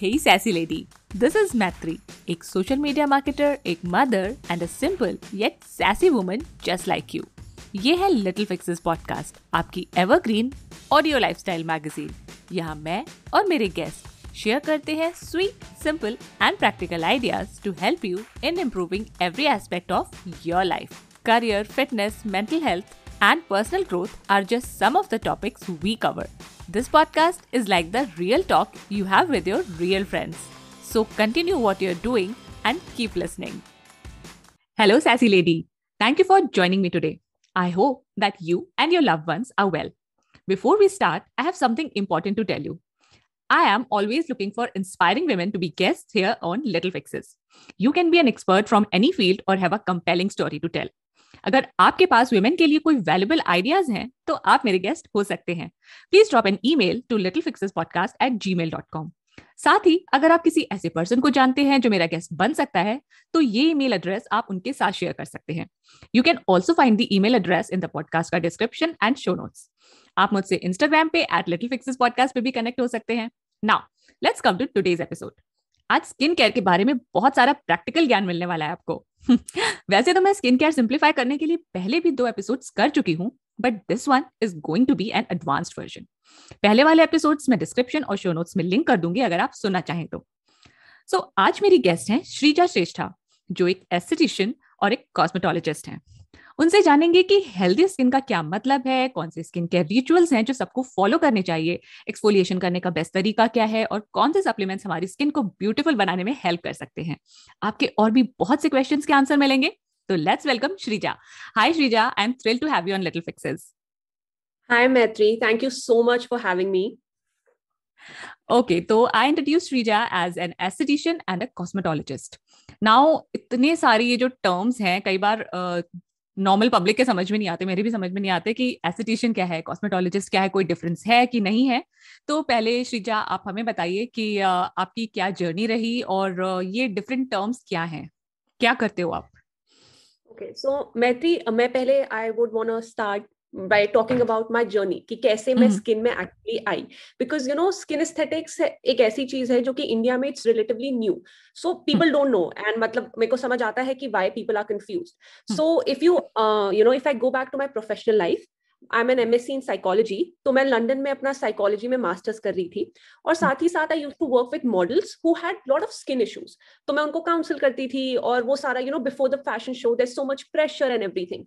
Hey sassy lady. This is Matri, एक social media marketer एक mother and a simple yet sassy woman just like you ये है little fixes podcast आपकी evergreen audio lifestyle magazine यहाँ मैं और मेरे गेस्ट शेयर करते हैं sweet simple and practical ideas to help you in improving every aspect of your life career fitness mental health and personal growth are just some of the topics we cover. This podcast is like the real talk you have with your real friends. So continue what you're doing and keep listening. Hello, sassy lady. Thank you for joining me today. I hope that you and your loved ones are well. Before we start, I have something important to tell you. I am always looking for inspiring women to be guests here on Little Fixes. You can be an expert from any field or have a compelling story to tell. अगर आपके पास women के लिए कोई valuable ideas हैं तो आप मेरे guest हो सकते हैं please drop an email to little fixes podcast at gmail dot com साथ ही अगर आप किसी ऐसे पर्सन को जानते हैं जो मेरा गेस्ट बन सकता है तो ये ईमेल एड्रेस आप उनके साथ शेयर कर सकते हैं you can also find the email address in the podcast का डिस्क्रिप्शन एंड शो नोट्स आप मुझसे इंस्टाग्राम पे एट लिटिल फिक्सेस पॉडकास्ट पे भी कनेक्ट हो सकते हैं now let's come to today's episode आज स्किन केयर के बारे में बहुत सारा प्रैक्टिकल ज्ञान मिलने वाला है आपको वैसे तो मैं स्किन केयर सिंप्लीफाई करने के लिए पहले भी दो एपिसोड्स कर चुकी हूँ but this one is going to be an advanced version पहले वाले एपिसोड्स में डिस्क्रिप्शन और शो नोट्स में लिंक कर दूंगी अगर आप सुनना चाहें तो सो so, आज मेरी गेस्ट हैं श्रीजा श्रेष्ठा जो एक एस्थेटिशियन और एक कॉस्मेटोलॉजिस्ट हैं उनसे जानेंगे कि हेल्दी स्किन का क्या मतलब है कौन से स्किन केयर रिचुअल्स हैं जो सबको फॉलो करने चाहिए एक्सफोलिएशन करने का बेस्ट तरीका क्या है और कौन से सप्लीमेंट्स हमारी स्किन को ब्यूटीफुल बनाने में हेल्प कर सकते हैं आपके और भी बहुत से क्वेश्चन के आंसर मिलेंगे तो let's welcome Shreeja hi Shreeja I am thrill to have you on little fixes hi Maitri thank you so much for having me okay तो I introduce Shreeja as an aesthetician and a cosmetologist now इतने सारे ये जो terms हैं कई बार normal public के समझ में नहीं आते मेरे भी समझ में नहीं आते कि एसिटिशियन क्या है कॉस्मेटोलॉजिस्ट क्या है कोई डिफरेंस है कि नहीं है तो पहले श्रीजा आप हमें बताइए कि आपकी क्या जर्नी रही और ये डिफरेंट टर्म्स क्या हैं क्या करते हो आप ओके सो मैत्री मैं पहले I would want to start by talking about my journey कि कैसे मैं स्किन hmm. में actually I because you know skin aesthetics एक ऐसी चीज है जो कि इंडिया में it's relatively new so people don't know and मतलब मेरे को समझ आता है कि why people are confuse so if you you know if I go back to my professional life I am N M S C in psychology तो मैं London में अपना साइकोलॉजी में मास्टर्स कर रही थी और साथ ही साथ I use to work with models who had lot of skin issues तो मैं उनको काउंसिल करती थी और वो सारा you know before the fashion show there so much pressure and everything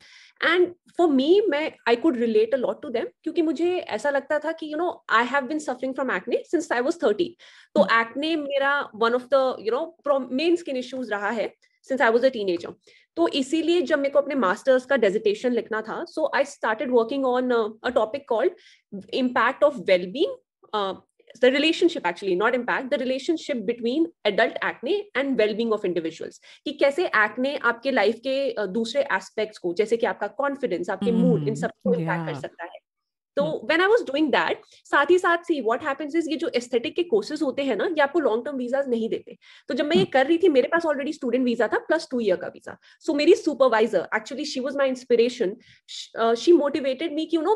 and for me मैं I could relate a lot to them क्योंकि मुझे ऐसा लगता था कि you know I have been suffering from acne since I was thirty तो acne hmm. मेरा one of the you know main skin issues रहा है since I was a teenager तो इसीलिए जब मेरे को अपने मास्टर्स का डेजिटेशन लिखना था so I started working on a topic called impact of wellbeing the relationship actually not impact the relationship between adult acne and wellbeing of individuals कि कैसे एक्ने आपके लाइफ के uh, दूसरे एस्पेक्ट्स को जैसे कि आपका कॉन्फिडेंस आपके मूड mm, इन hmm, सब इम्पैक्ट yeah. कर सकता है तो when I was doing that साथ ही साथ सी वॉट हैपन्स इज ये जो एस्थेटिक के कोर्सेज होते हैं ना ये आपको लॉन्ग टर्म वीजा नहीं देते तो जब मैं ये हम्म। कर रही थी मेरे पास ऑलरेडी स्टूडेंट वीजा था प्लस टू ईयर का वीजा सो मेरी supervisor actually she was my inspiration she motivated me की you know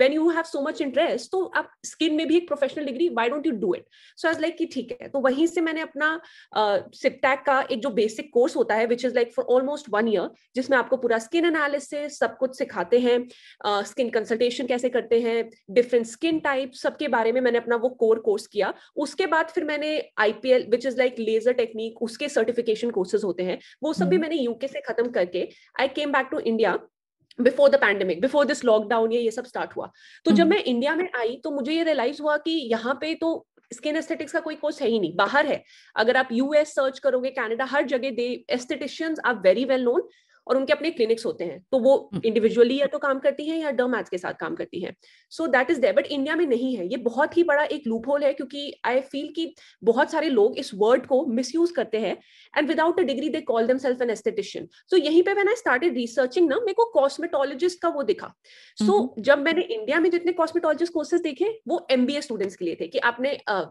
when you have so much interest तो आप स्किन में भी एक professional degree why don't you do it so आज like कि ठीक है तो वहीं से मैंने अपना सिपटैक uh, का एक जो बेसिक कोर्स होता है which is like for almost one year जिसमें आपको पूरा स्किन एनालिसिस सब कुछ सिखाते हैं स्किन uh, कंसल्टेशन कैसे करते हैं डिफरेंट स्किन टाइप सबके बारे में मैंने अपना वो कोर कोर्स किया उसके बाद फिर मैंने IPL which is like laser technique उसके सर्टिफिकेशन कोर्सेज होते हैं वो सब भी हम्म। मैंने यूके से खत्म करके I came back to India before the pandemic before this lockdown ये सब स्टार्ट हुआ तो जब हम्म। मैं इंडिया में आई तो मुझे ये रियलाइज हुआ कि यहाँ पे तो स्किन एस्थेटिक्स का कोई कोर्स है ही नहीं बाहर है अगर आप यूएस सर्च करोगे कनाडा हर जगह they aestheticians are very well known और उनके अपने क्लिनिक्स होते हैं तो वो इंडिविजुअली हम्म। या तो काम करती हैं या डर्म के साथ काम करती हैं so that is but India में नहीं है ये बहुत ही बड़ा एक लूप होल है क्योंकि आई फील कि बहुत सारे लोग इस वर्ड को मिस करते हैं and without a degree they call them self an aesthetician so यहीं पे मैंने आई स्टार्टेड रिसर्चिंग ना मेरे को कॉस्मेटोलॉजिस्ट का वो दिखा सो so, हम्म। जब मैंने इंडिया में जितने कॉस्मेटोलॉजिस्ट कोर्सेज देखे वो एमबीए स्टूडेंट्स के लिए थे कि आपने uh,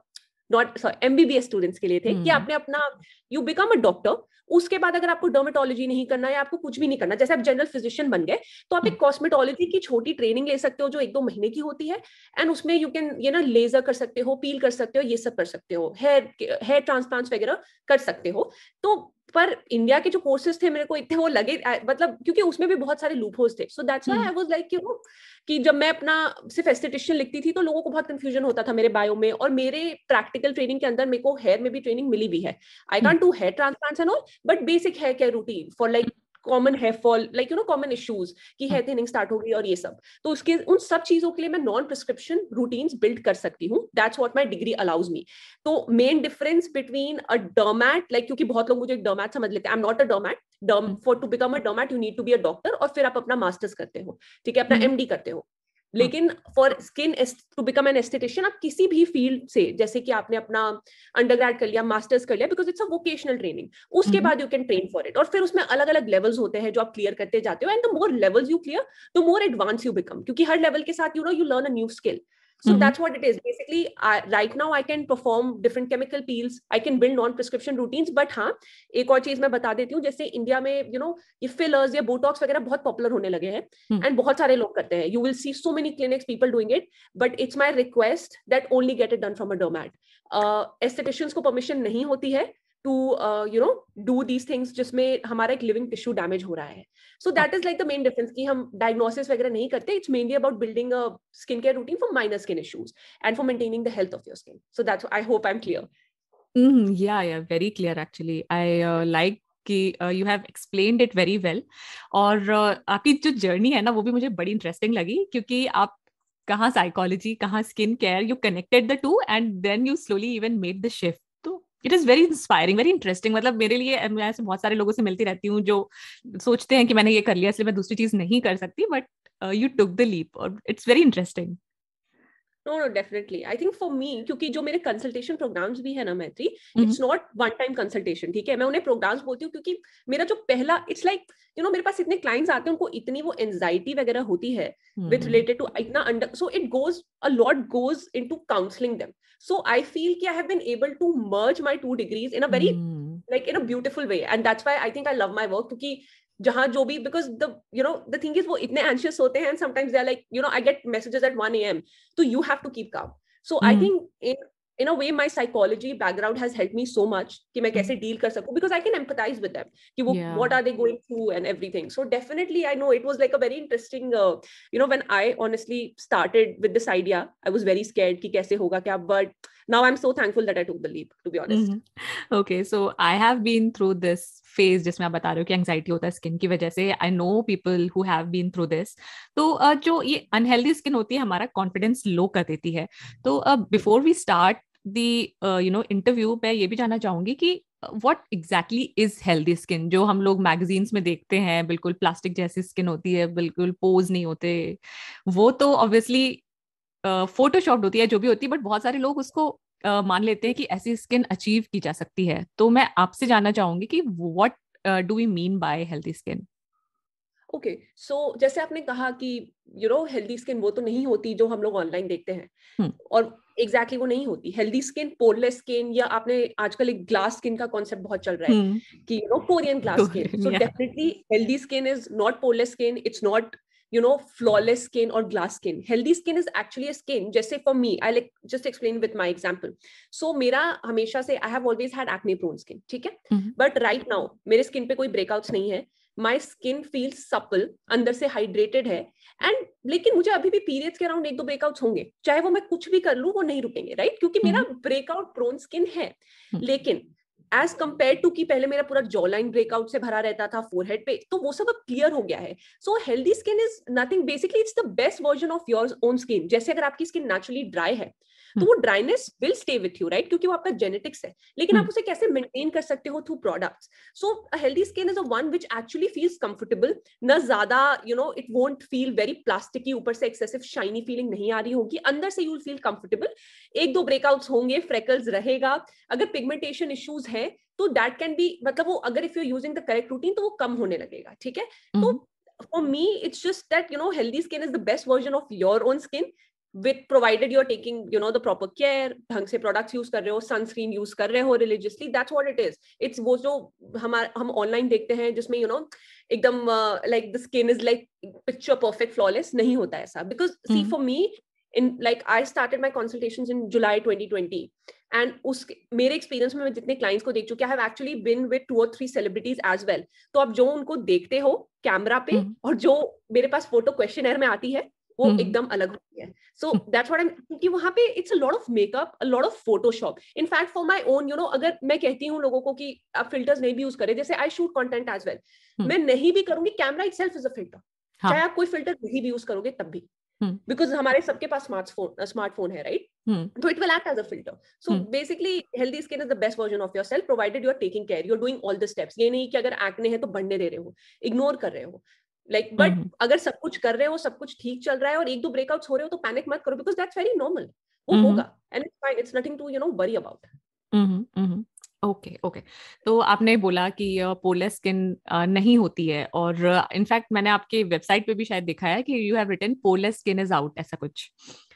not sorry MBBS students के लिए थे कि hmm. आपने अपना यू बिकम अ डॉक्टर उसके बाद अगर आपको डर्मेटोलॉजी नहीं करना है आपको कुछ भी नहीं करना जैसे आप जनरल फिजिशियन बन गए तो आप एक कॉस्मेटोलॉजी hmm. की छोटी ट्रेनिंग ले सकते हो जो एक दो महीने की होती है एंड उसमें यू कैन यू ना लेजर कर सकते हो पील कर सकते हो ये सब कर सकते हो हेयर हेयर ट्रांसप्लांट्स वगैरह कर सकते हो तो पर इंडिया के जो कोर्सेज थे मेरे को इतने वो लगे मतलब क्योंकि उसमें भी बहुत सारे लूपोज थे so that's why I was like you कि जब मैं अपना सिर्फ एस्थेटिशियन लिखती थी तो लोगों को बहुत कंफ्यूजन होता था मेरे बायो में और मेरे प्रैक्टिकल ट्रेनिंग के अंदर मेरे को हेयर में भी ट्रेनिंग मिली भी है I can't do hair transplants and all but basic hair care routine for like common hair fall like you know common issues की हेयर थिनिंग स्टार्ट हो गई और ये सब तो उसके उन सब चीजों के लिए मैं नॉन प्रिस्क्रिप्शन रूटीन बिल्ड कर सकती हूँ that's what my degree allows me तो main difference between a dermat like क्योंकि बहुत लोग मुझे एक डोमैट समझ लेते हैं I am not a dermat derm for to become a dermat you need to be a doctor और फिर आप अपना मास्टर्स करते हो ठीक है अपना एमडी hmm. करते हो हाँ। लेकिन for skin to become an aesthetician आप किसी भी फील्ड से जैसे कि आपने अपना अंडरग्रेड कर लिया मास्टर्स कर लिया because it's a vocational training उसके हम्म। बाद you can train for it और फिर उसमें अलग अलग लेवल्स होते हैं जो आप क्लियर करते जाते हो and the more levels you clear the more advance you become क्योंकि हर लेवल के साथ you know you learn a new skill So mm-hmm. that's what it is. Basically, I, right now I can perform different chemical peels. I can build non-prescription routines. But हाँ एक और चीज मैं बता देती हूँ जैसे इंडिया में यू you नो know, ये फिलर्स या बोटॉक्स वगैरह बहुत पॉपुलर होने लगे हैं एंड mm-hmm. बहुत सारे लोग करते हैं you will see so many clinics people doing it but it's my request that only get it done from a dermat aestheticians को परमिशन नहीं होती है to you know do these things जिसमें हमारा एक लिविंग टिश्यू डैमेज हो रहा है so that is like the main difference कि हम डायग्नोसिस वगैरह नहीं करते it's mainly about building a skin care routine for minor skin issues and for maintaining the health of your skin so that's I hope I am clear Mm, yeah, yeah, very clear actually. I uh, like कि you have explain it very well और uh, आपकी जो journey है ना वो भी मुझे बड़ी इंटरेस्टिंग लगी क्योंकि आप कहाँ साइकोलॉजी कहाँ skin care you connected the two and then you slowly even made the shift it is very inspiring very interesting मतलब मेरे लिए मैं ऐसे बहुत सारे लोगों से मिलती रहती हूँ जो सोचते हैं कि मैंने ये कर लिया इसलिए मैं दूसरी चीज़ नहीं कर सकती but you took the leap और it's very interesting no no definitely I think for me क्योंकि जो मेरे कंसल्टेशन प्रोग्राम्स भी है ना Maitri it's not one time consultation ठीक है मैं उन्हें प्रोग्राम्स बोलती हूँ क्योंकि मेरा जो पहला इट्स लाइक यू नो मेरे पास इतने क्लाइंट्स आते हैं उनको इतनी वो एंजाइटी वगैरह होती है विद रिलेटेड टू इतना under so it goes a lot goes into counselling them so I feel कि I have been able to merge my two degrees in a very like in a beautiful way and that's why i think i love my work because जहां जो भी because the you know the thing is वो इतने anxious होते हैं sometimes are like you know I get messages at one A M तो you have to keep calm so I think in in a way my psychology background has help me so much कि मैं कैसे deal कर सकूँ because I can empathize with them कि वो what are they going through and everything so definitely I know it was like a very interesting you know when I honestly started with this idea I was very scared कि कैसे होगा क्या but now i'm so thankful that i took the leap to be honest mm-hmm. okay so i have been through this phase जिसमें आप बता रहे हो कि एंगजाइटी होता है स्किन की वजह से I know people who have been through this तो uh, जो ये अनहेल्दी स्किन होती है हमारा कॉन्फिडेंस लो कर देती है तो before we start the you know interview मैं ये भी जानना चाहूंगी कि what exactly is healthy skin जो हम लोग मैगजीन्स में देखते हैं बिल्कुल प्लास्टिक जैसी स्किन होती है बिल्कुल पोज नहीं होते वो तो ऑब्वियसली फोटोशॉप्ड होती है जो भी होती है बट बहुत सारे लोग उसको Uh, मान लेते हैं कि ऐसी स्किन अचीव की जा सकती है तो मैं आपसे जानना चाहूंगी कि what do we mean by healthy skin okay so जैसे आपने कहा कि यू नो हेल्दी स्किन वो तो नहीं होती जो हम लोग ऑनलाइन देखते हैं हुँ. हम्म। और एग्जैक्टली exactly वो नहीं होती हेल्दी स्किन पोरलेस स्किन या आपने आजकल एक ग्लास स्किन का कॉन्सेप्ट बहुत चल रहा है हुँ. हम्म। कि you know Korean glass skin so definitely healthy skin is not poreless skin it's not you know flawless skin और glass skin healthy skin is actually a skin जैसे for me I like just explain with my example so मेरा हमेशा से I have always had acne prone skin ठीक है but right now मेरे skin पे कोई ब्रेकआउट नहीं है माई स्किन फील सपल अंदर से हाइड्रेटेड है एंड लेकिन मुझे अभी भी पीरियड्स के अराउंड एक दो ब्रेकआउट होंगे चाहे वो मैं कुछ भी कर लू वो नहीं रुकेंगे राइट right? क्योंकि mm-hmm. मेरा ब्रेकआउट प्रोन स्किन है mm-hmm. लेकिन एज कम्पेयर टू कि पहले मेरा पूरा जॉ लाइन ब्रेकआउट से भरा रहता था फोरहेड पे तो वो सब अब क्लियर हो गया है so healthy skin is nothing basically it's the best version of your own skin जैसे अगर आपकी स्किन नेचुरली ड्राई है तो वो dryness will stay with you right क्योंकि वो आपका जेनेटिक्स है लेकिन आप hmm. उसे कैसे मेंटेन कर सकते हो through products so a healthy skin is a one which actually feels comfortable न ज्यादा you know it won't feel very plastic ऊपर से एक्सेसिव शाइनी फीलिंग नहीं आ रही होगी अंदर से यू फील कंफर्टेबल एक दो ब्रेकआउट्स होंगे फ्रेकल्स रहेगा अगर पिगमेंटेशन इश्यूज है तो दैट कैन बी मतलब वो अगर if you using the correct routine तो वो कम होने लगेगा ठीक है तो hmm. for me it's just that you know healthy skin is the best version of your own skin with provided you're taking you know the proper care ढंग से products use कर रहे हो सनस्क्रीन यूज कर रहे हो religiously that's what it is it's वो जो हमारा हम ऑनलाइन देखते हैं जिसमें यू you नो एकदम like the skin is like picture perfect flawless नहीं होता ऐसा because see for me in like I started my consultation in July twenty twenty and उस मेरे एक्सपीरियंस में मैं जितने क्लाइंट्स को देख चुकी have actually been with two और थ्री सेलिब्रिटीज एज वेल तो आप जो उनको देखते हो कैमरा पे mm-hmm. और जो मेरे पास फोटो क्वेश्चन में आती है वो hmm. एकदम अलग होती है सो दैट्स व्हाट आई क्योंकि वहां पे it's a lot of makeup a lot of Photoshop in fact for my own you know अगर मैं कहती हूँ लोगों को कि आप फिल्टर्स नहीं भी यूज करें जैसे I shoot content as well मैं नहीं भी करूंगी camera itself is a filter चाहे आप कोई फिल्टर नहीं भी यूज करोगे तब भी बिकॉज हम्म। hmm. हमारे सबके पास स्मार्टफोन स्मार्टफोन है राइट हम्म। तो it will act as a filter so basically healthy skin is the best version of yourself provided you are taking care you are doing all the steps ये नहीं कि अगर acne है तो बढ़ने दे रहे हो इग्नोर कर रहे हो लाइक like, बट mm-hmm. अगर सब कुछ कर रहे हो सब कुछ ठीक चल रहा है और एक दो ब्रेकआउट हो रहे हो तो पैनिक मत करो बिकॉज दैट्स वेरी नॉर्मल वो mm-hmm. होगा and it's fine it's nothing to you know worry about okay okay, okay okay. तो आपने बोला कि पोलर स्किन नहीं होती है और इनफैक्ट मैंने आपके वेबसाइट पे भी शायद दिखाया कि you have return polar skin is out ऐसा कुछ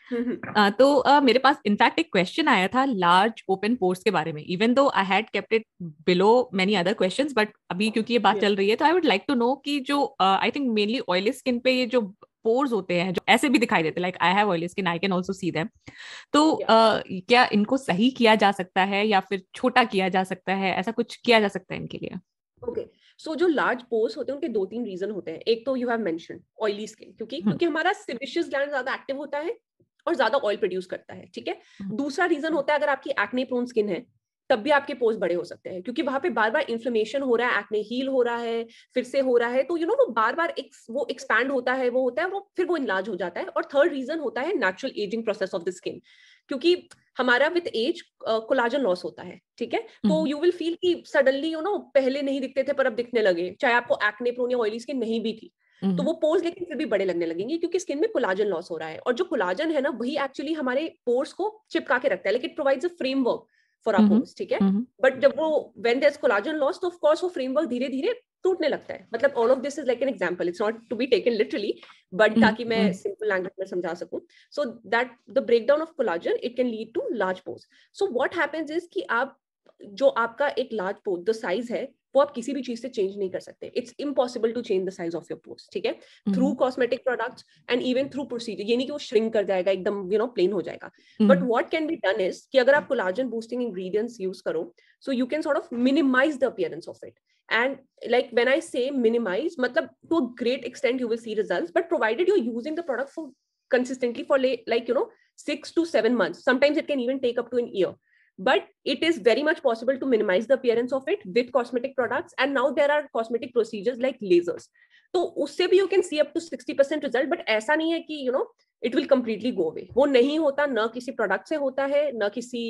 uh, तो uh, मेरे पास इनफैक्ट एक क्वेश्चन आया था लार्ज ओपन पोर्स के बारे में even though I had kept it below many other questions but अभी क्योंकि ये बात चल रही है तो I would like to know कि जो I think mainly oily skin पे ये जो पोर्स होते हैं जो ऐसे भी दिखाई देते like I have oily skin I can also see them तो yeah. uh, क्या इनको सही किया जा सकता है या फिर छोटा किया जा सकता है ऐसा कुछ किया जा सकता है इनके लिए ओके okay. सो so, जो लार्ज पोर्स होते हैं उनके दो तीन रीजन होते हैं एक तो you have mention oily skin क्योंकि हम्म। क्योंकि हमारा सिबिशियस ग्लैंड ज्यादा एक्टिव होता है और ज्यादा ऑयल प्रोड्यूस करता है ठीक है हम्म। दूसरा रीजन होता है अगर आपकी एक्ने प्रोन स्किन है तब भी आपके पोज बड़े हो सकते हैं क्योंकि वहां पे बार बार इन्फ्लेमेशन हो रहा है एक्ने हील हो रहा है फिर से हो रहा है तो यू you नो know, वो बार बार एक वो एक्सपैंड होता है वो होता है वो फिर वो इलाज हो जाता है और थर्ड रीजन होता है natural ageing process of the skin क्योंकि हमारा विथ एज कोलाजन लॉस होता है ठीक है तो यू विल फील कि सडनली यू नो पहले नहीं दिखते थे पर अब दिखने लगे चाहे आपको एक्ने प्रोन या ऑयली स्किन नहीं भी थी तो हम्म। वो पोर्स लेकिन फिर भी बड़े लगने लगेंगे क्योंकि स्किन में कोलाजन लॉस हो रहा है और जो कोलाजन है ना वही एक्चुअली हमारे पोर्स को चिपका के रखता है लेकिन provides a framework for our pores ठीक है बट जब वो when there is collagen loss तो ऑफकोर्स वो फ्रेमवर्क धीरे धीरे टूटने लगता है मतलब all of this is like an example it's not to be taken literally but ताकि मैं सिंपल हम्म। लैंग्वेज में समझा सकूं so that the breakdown of collagen it can lead to large pores so what happens is कि आप जो आपका एक लार्ज पोर्स द साइज है वो आप किसी भी चीज से चेंज नहीं कर सकते it's impossible to change the size of your post ठीक है through cosmetic products and even through procedure ये नहीं कि वो श्रिंक कर जाएगा एकदम यू नो प्लेन हो जाएगा but what can be done is कि अगर आप कोलाजन बूस्टिंग इंग्रीडियंट्स यूज करो so you can sort of minimise the appearance of it and like when i say minimize matlab to a great extent you will see results but provided you're using the product for consistently for like you know 6 to 7 months sometimes it can even take up to an year but it is very much possible to minimize the appearance of it with cosmetic products and now there are cosmetic procedures like lasers तो उससे भी you can see up to 60% result but ऐसा नहीं है कि you know it will completely go away वो नहीं होता ना किसी प्रोडक्ट से होता है ना किसी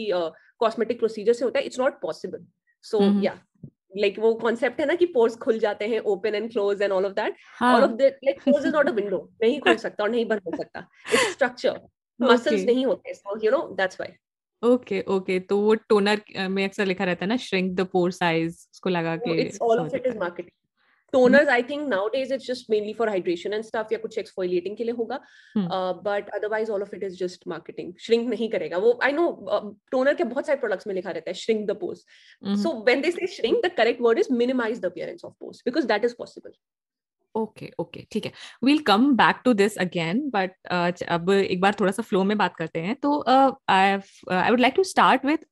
कॉस्मेटिक uh, प्रोसीजर से होता है इट्स नॉट पॉसिबल सो या लाइक वो कॉन्सेप्ट है ना कि पोर्स खुल जाते हैं open and close and all of that all of that like pores is not a window नहीं खुल सकता और नहीं बंद हो सकता इट्स स्ट्रक्चर मसल्स नहीं होते so you know that's why okay okay तो वो टोनर में अक्सर लिखा रहता है ना श्रिंक द पोर साइज उसको लगा के it's all of it is marketing toners I think nowadays it's just mainly for hydration and stuff या कुछ एक्सफोलिएटिंग के लिए होगा but otherwise all of it is just marketing shrink नहीं करेगा वो आई नो टोनर के बहुत सारे प्रोडक्ट्स में लिखा रहता है shrink the pore so when they say shrink the correct word is minimise the appearance of pores because that is possible okay okay ठीक है we'll come back to this again but अब एक बार थोड़ा सा फ्लो में बात करते हैं तो I would like to start with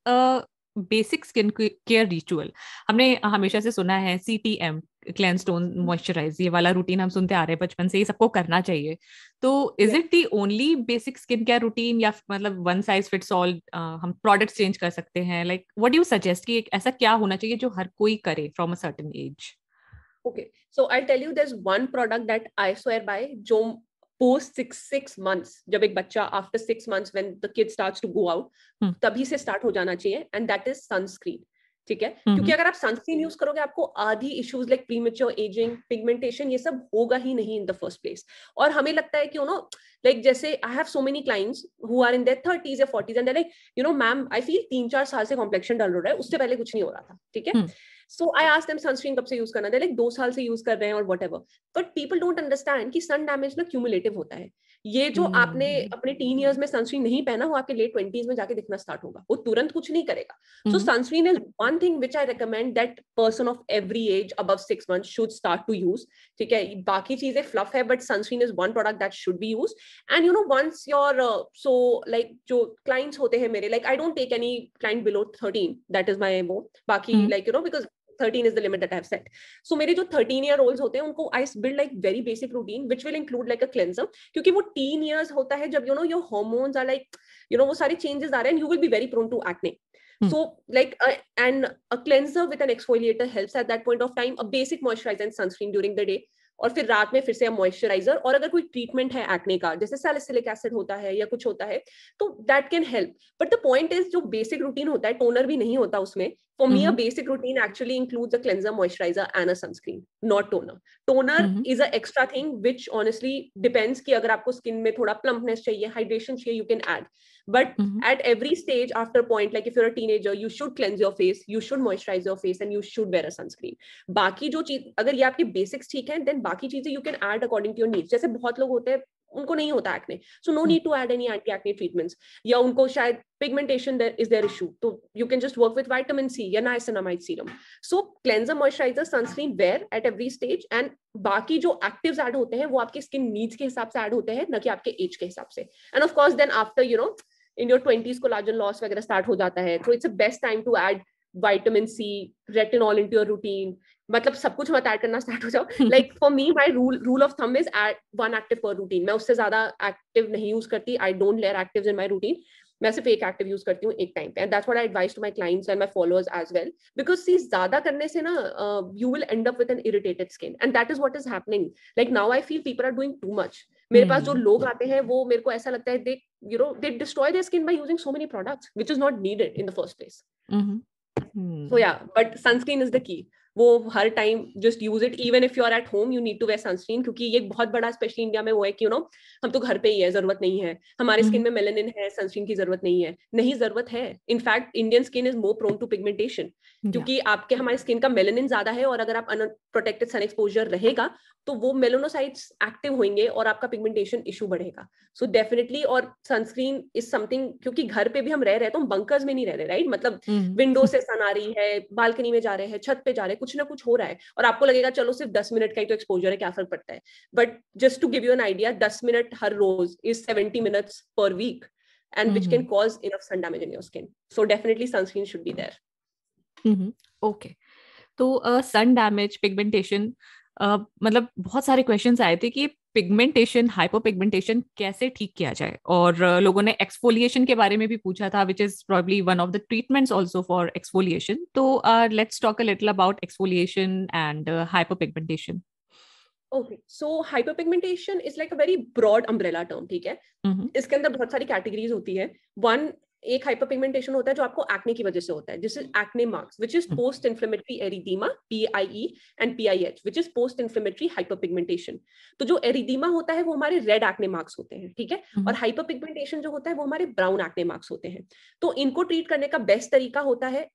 basic skin care ritual हमने हमेशा से सुना है C T M cleanse tone moisturise ये वाला रूटीन हम सुनते आ रहे हैं बचपन से ये सबको करना चाहिए तो is it the only basic skin care routine या मतलब वन साइज फिट्स ऑल हम प्रोडक्ट्स चेंज कर सकते हैं लाइक वट यू सजेस्ट कि एक ऐसा क्या होना चाहिए जो हर कोई करे from a certain age okay so i'll tell you there's one product that i swear by jo post six six months जब एक बच्चा after six months when the kid starts to go out hmm. तभी से start हो जाना चाहिए and that is sunscreen ठीक है mm-hmm. क्योंकि अगर आप सनस्क्रीन यूज करोगे आपको आधी issues like premature ageing pigmentation ये सब होगा ही नहीं इन द फर्स्ट प्लेस और हमें लगता है कि यू नो लाइक जैसे I have so many clients who are in their thirties या forties and like you know ma'am I feel तीन चार साल से कॉम्प्लेक्शन डल रहा है उससे पहले कुछ नहीं हो रहा था ठीक है mm-hmm. सो आई आज दम सनस्क्रीन कब से यूज करना लाइक दो साल से यूज कर रहे हैं और whatever but people don't understand कि सन डैमेज ना क्यूमुलेटिव होता है ये जो hmm. आपने हम्म। अपने टीन ईयर्स में सनस्क्रीन नहीं पहना वो आपके लेट ट्वेंटीज में जाके दिखना स्टार्ट होगा वो तुरंत कुछ नहीं करेगा so sunscreen is one thing which I recommend that person of every age अब six month should start to use ठीक है बाकी चीजें फ्लफ है but sunscreen is one product that should be use and you know once your so like जो clients होते हैं मेरे like I don't take any client below thirteen that is my वो बाकी like you know because 13 is the limit that I have set. So मेरे जो 13 year olds होते हैं उनको I build like very basic routine which will include like a cleanser क्योंकि वो teen years होता है जब you know your hormones are like you know वो सारे changes आ रहे हैं and you will be very prone to acne. Hmm. So like uh, and a cleanser with an exfoliator helps at that point of time. A basic moisturizer and sunscreen during the day. और फिर रात में फिर से हम moisturiser और अगर कोई ट्रीटमेंट है एक्ने का जैसे सैलिसिलिक एसिड होता है या कुछ होता है तो that can help but the point is जो बेसिक रूटीन होता है टोनर भी नहीं होता उसमें for me a basic routine actually includes a cleanser moisturiser and a sunscreen not toner toner is a extra thing which honestly depends कि अगर आपको स्किन में थोड़ा प्लम्पनेस चाहिए हाइड्रेशन चाहिए you can add but mm-hmm. at every stage after a point like if you're a teenager you should cleanse your face you should moisturize your face and you should wear a sunscreen बाकी जो चीज अगर ये आपके basics ठीक है then बाकी चीजें you can add according to your needs जैसे बहुत लोग होते हैं उनको नहीं होता acne so no need to add any anti acne treatments या उनको शायद पिगमेंटेशन इज देयर इशू तो you can just work with vitamin C or niacinamide serum so cleanser moisturiser sunscreen wear at every stage and बाकी जो actives add होते हैं वो आपके स्किन नीड्स के हिसाब से ऐड होते हैं ना कि आपके एज के हिसाब से and of course then after you know in your twenties collagen loss वगैरह स्टार्ट हो जाता है तो it's a best time to add vitamin C retinol into your routine मतलब सब कुछ मत ऐड करना स्टार्ट हो जाओ like for me my rule rule of thumb is add one active per routine मैं उससे ज्यादा एक्टिव नहीं यूज करती I don't layer active in my routine मैं सिर्फ एक एक्टिव यूज करती हूँ एक टाइम पे and I advise to my clients and my followers as well because see ज्यादा करने से ना you will end up with an irritated skin and that is what is happening like now I feel people are doing too much मेरे पास जो hmm. लोग आते हैं वो मेरे को ऐसा लगता है they you know they destroy their skin by using so many products which is not needed in the first place so yeah but sunscreen is the key वो हर time just use it even if you are at home you need to wear sunscreen क्योंकि ये बहुत बड़ा specially India में वो है कि यू नो हम तो घर पे ही है जरूरत नहीं है हमारे स्किन हम्म। में मेलेनिन है सनस्क्रीन की जरूरत नहीं है नहीं जरूरत है in fact Indian skin is more prone to pigmentation क्योंकि आपके हमारे स्किन का मेलेनिन ज्यादा है और अगर आप अनप्रोटेक्टेड सन एक्सपोजर रहेगा तो वो मेलोनोसाइट्स एक्टिव होंगे और आपका पिगमेंटेशन इशू बढ़ेगा सो डेफिनेटली और सनस्क्रीन इज समथिंग क्योंकि घर पे भी हम रह रहे तो हम बंकर्स में नहीं रह रहे राइट मतलब विंडो हम्म। से सन आ रही है बालकनी में जा रहे हैं छत पे जा रहे हैं कुछ ना कुछ हो रहा है और आपको लगेगा चलो सिर्फ दस मिनट का ही तो एक्सपोजर है क्या फर्क पड़ता है but just to give you an idea दस मिनट हर रोज इज सेवेंटी मिनट्स पर week and which can cause in sun enough in your skin so definitely sunscreen should be should okay mm-hmm. तो सन डैमेज पिगमेंटेशन मतलब बहुत सारे questions आए थे कि पिगमेंटेशन हाइपोपिगमेंटेशन कैसे ठीक किया जाए और लोगों ने एक्सफोलिएशन के बारे में भी पूछा था which is probably one of the treatments also for exfoliation तो let's talk a little about exfoliation and hypopigmentation okay so pigmentation is like a very broad umbrella term ठीक है mm-hmm. इसके अंदर बहुत सारी कैटेगरीज होती है वन एक हाइपर पिगमेंटेशन होता है जो आपको एक्ने की वजह से होता है this is acne marks which is post inflammatory erythema P I E and P I H which is post inflammatory hyper pigmentation तो जो एरिडीमा होता है वो हमारे रेड एक्ने मार्क्स होते हैं ठीक है hmm. और हाइपर पिगमेंटेशन जो होता है वो हमारे ब्राउन एक्ने मार्क्स होते हैं तो इनको ट्रीट करने का बेस्ट तरीका होता है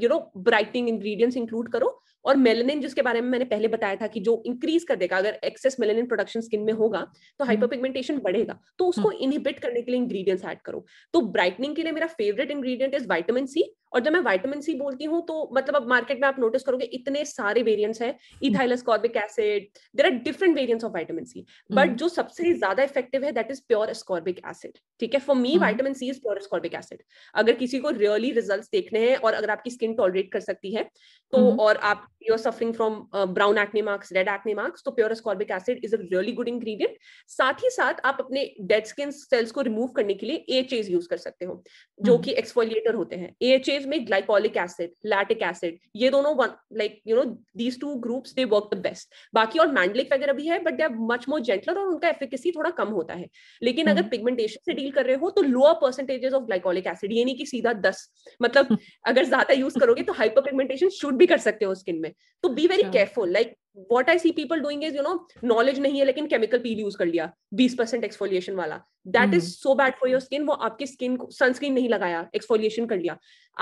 you know brightening ingredients include करो और मेलेनिन जिसके बारे में मैंने पहले बताया था कि जो इंक्रीज कर देगा अगर एक्सेस मेलेनिन प्रोडक्शन स्किन में होगा तो हाइपरपिगमेंटेशन हम्म। बढ़ेगा तो उसको इनहिबिट हम्म। करने के लिए इंग्रेडिएंट्स ऐड करो तो ब्राइटनिंग के लिए मेरा favourite ingredient is vitamin C और जब मैं वाइटामिन सी बोलती हूँ तो मतलब अब मार्केट में आप नोटिस करोगे इतने सारे वेरिएंट्स हैं ethyl ascorbic acid there are different variants of vitamin C but जो सबसे ज्यादा इफेक्टिव है that is pure ascorbic acid ठीक है for me vitamin C is pure ascorbic acid अगर किसी को रियली रिजल्ट देखने हैं और अगर आपकी स्किन टॉलरेट कर सकती है तो हम्म। और आप you are suffering from brown acne marks red acne marks तो pure ascorbic acid is a really good ingredient साथ ही साथ आप अपने डेड स्किन सेल्स को रिमूव करने के लिए एएचएज यूज कर सकते हो जो हम्म। कि एक्सफोलिएटर होते हैं एच slave में ग्लाइकोलिक एसिड लैटिक एसिड ये दोनों like you know these two groups they work the best बाकी और मैंडलिक वगैरह भी है but they are much more gentler और उनका एफिकेसी थोड़ा कम होता है लेकिन अगर पिगमेंटेशन हम्म। से डील कर रहे हो तो lower percentages of glycolic acid ये कि सीधा दस मतलब हम्म। अगर ज्यादा यूज करोगे तो हाइपर पिगमेंटेशन शूट भी कर सकते हो स्किन में तो be very careful like what I see people doing is you know knowledge नहीं है लेकिन केमिकल पील यूज कर लिया बीस परसेंट एक्सफोलिएशन वाला that is so bad for your skin वो आपकी स्किन को सनस्क्रीन नहीं लगाया एक्सफोलिएशन कर लिया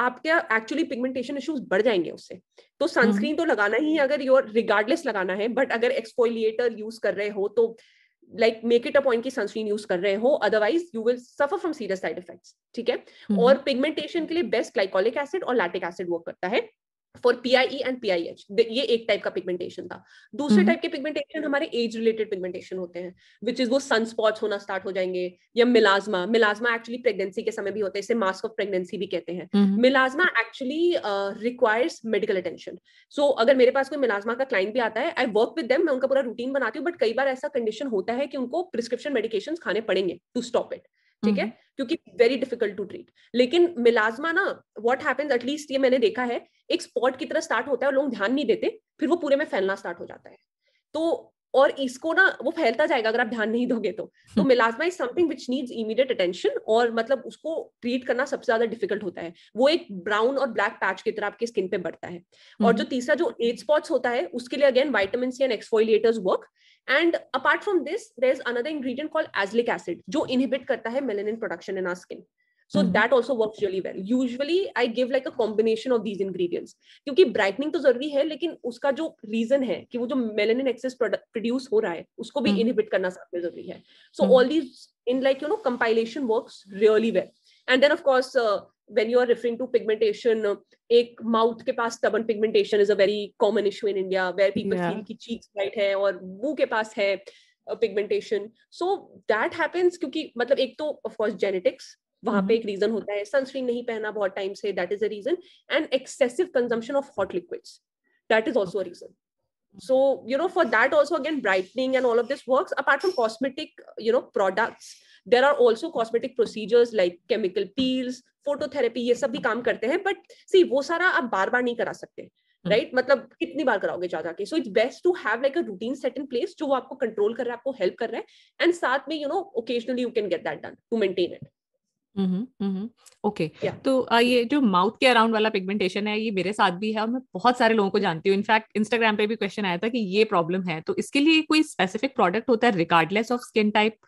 आपके एक्चुअली पिगमेंटेशन इश्यूज बढ़ जाएंगे उससे तो सनस्क्रीन mm-hmm. तो लगाना ही है अगर योर रिगार्डलेस लगाना है बट अगर एक्सफोलिएटर यूज कर रहे हो तो like make it a point की सनस्क्रीन यूज कर रहे हो otherwise you will suffer from serious side effects ठीक है mm-hmm. और पिगमेंटेशन के लिए बेस्ट ग्लाइकोलिक एसिड और लैटिक एसिड वर्क करता है फॉर पीआईई एंड एच ये एक टाइप का पिगमेंटेशन था दूसरे टाइप हम्म। के पिगमेंटेशन हमारे एज रिलेटेड पिगमेंटेशन होते हैं विच इज वो सन स्पॉट्स होना स्टार्ट हो जाएंगे या मिलाजमा मिलाजमा एक्चुअली प्रेगनेंसी के समय भी होते हैं इसे मास्क ऑफ प्रेगनेंसी भी कहते हैं melasma actually requires medical attention so अगर मेरे पास कोई मिलाजमा का क्लाइंट भी आता है आई वर्क विद देम मैं उनका पूरा रूटीन बनाती हूँ बट कई बार ऐसा कंडीशन होता है कि उनको प्रिस्क्रिप्शन मेडिकेशन खाने पड़ेंगे टू स्टॉप इट ठीक है हम्म। क्योंकि वेरी डिफिकल्ट टू ट्रीट लेकिन मिलाजमा ना व्हाट हैपेंस एटलीस्ट ये मैंने देखा है एक स्पॉट की तरह स्टार्ट होता है और लोग ध्यान नहीं देते फिर वो पूरे में फैलना स्टार्ट हो जाता है तो और इसको ना वो फैलता जाएगा अगर आप ध्यान नहीं दोगे तो तो melasma is something which needs immediate attention और मतलब उसको ट्रीट करना सबसे ज्यादा डिफिकल्ट होता है वो एक ब्राउन और ब्लैक पैच की तरह आपके स्किन पे बढ़ता है और हम्म। जो तीसरा जो एज स्पॉट्स होता है उसके लिए again vitamin C and exfoliators work and apart from this there is another ingredient call azelaic acid जो इनहिबिट करता है melanin production in our skin so mm-hmm. that also works really well usually i give like a combination of these ingredients क्योंकि brightening तो जरूरी है लेकिन उसका जो रीजन है कि वो जो मेलेनिन एक्सेस प्रोड्यूस हो रहा है उसको भी इनहिबिट करना साथ में जरूरी है so all these in like you know compilation works really well and then of course when you are referring to pigmentation ek mouth ke paas stubborn pigmentation is a very common issue in india where people yeah. feel ki cheeks bright hai aur muंह के पास है pigmentation so that happens क्योंकि मतलब एक तो of course genetics वहां पे हम्म। एक रीजन होता है सनस्क्रीन नहीं पहना बहुत टाइम से that is a reason and excessive consumption of hot liquids that is also a reason so you know for that also again brightening and all of this work apart from cosmetic you know products there are also cosmetic procedures like chemical peels phototherapy ये सब भी काम करते हैं but सी वो सारा आप बार बार नहीं करा सकते राइट हम्म। right? मतलब कितनी बार कराओगे जा जाके so it's best to have like a routine set in place जो वो आपको कंट्रोल कर रहा है आपको हेल्प कर रहा है एंड साथ में you know occasionally you can get that done to maintain it hmm, hmm, okay तो ये जो माउथ के अराउंड वाला पिगमेंटेशन है ये मेरे साथ भी है और मैं बहुत सारे लोगों को जानती हूँ इनफैक्ट इंस्टाग्राम पे भी क्वेश्चन आया था कि ये प्रॉब्लम है तो इसके लिए कोई स्पेसिफिक प्रोडक्ट होता है regardless of skin type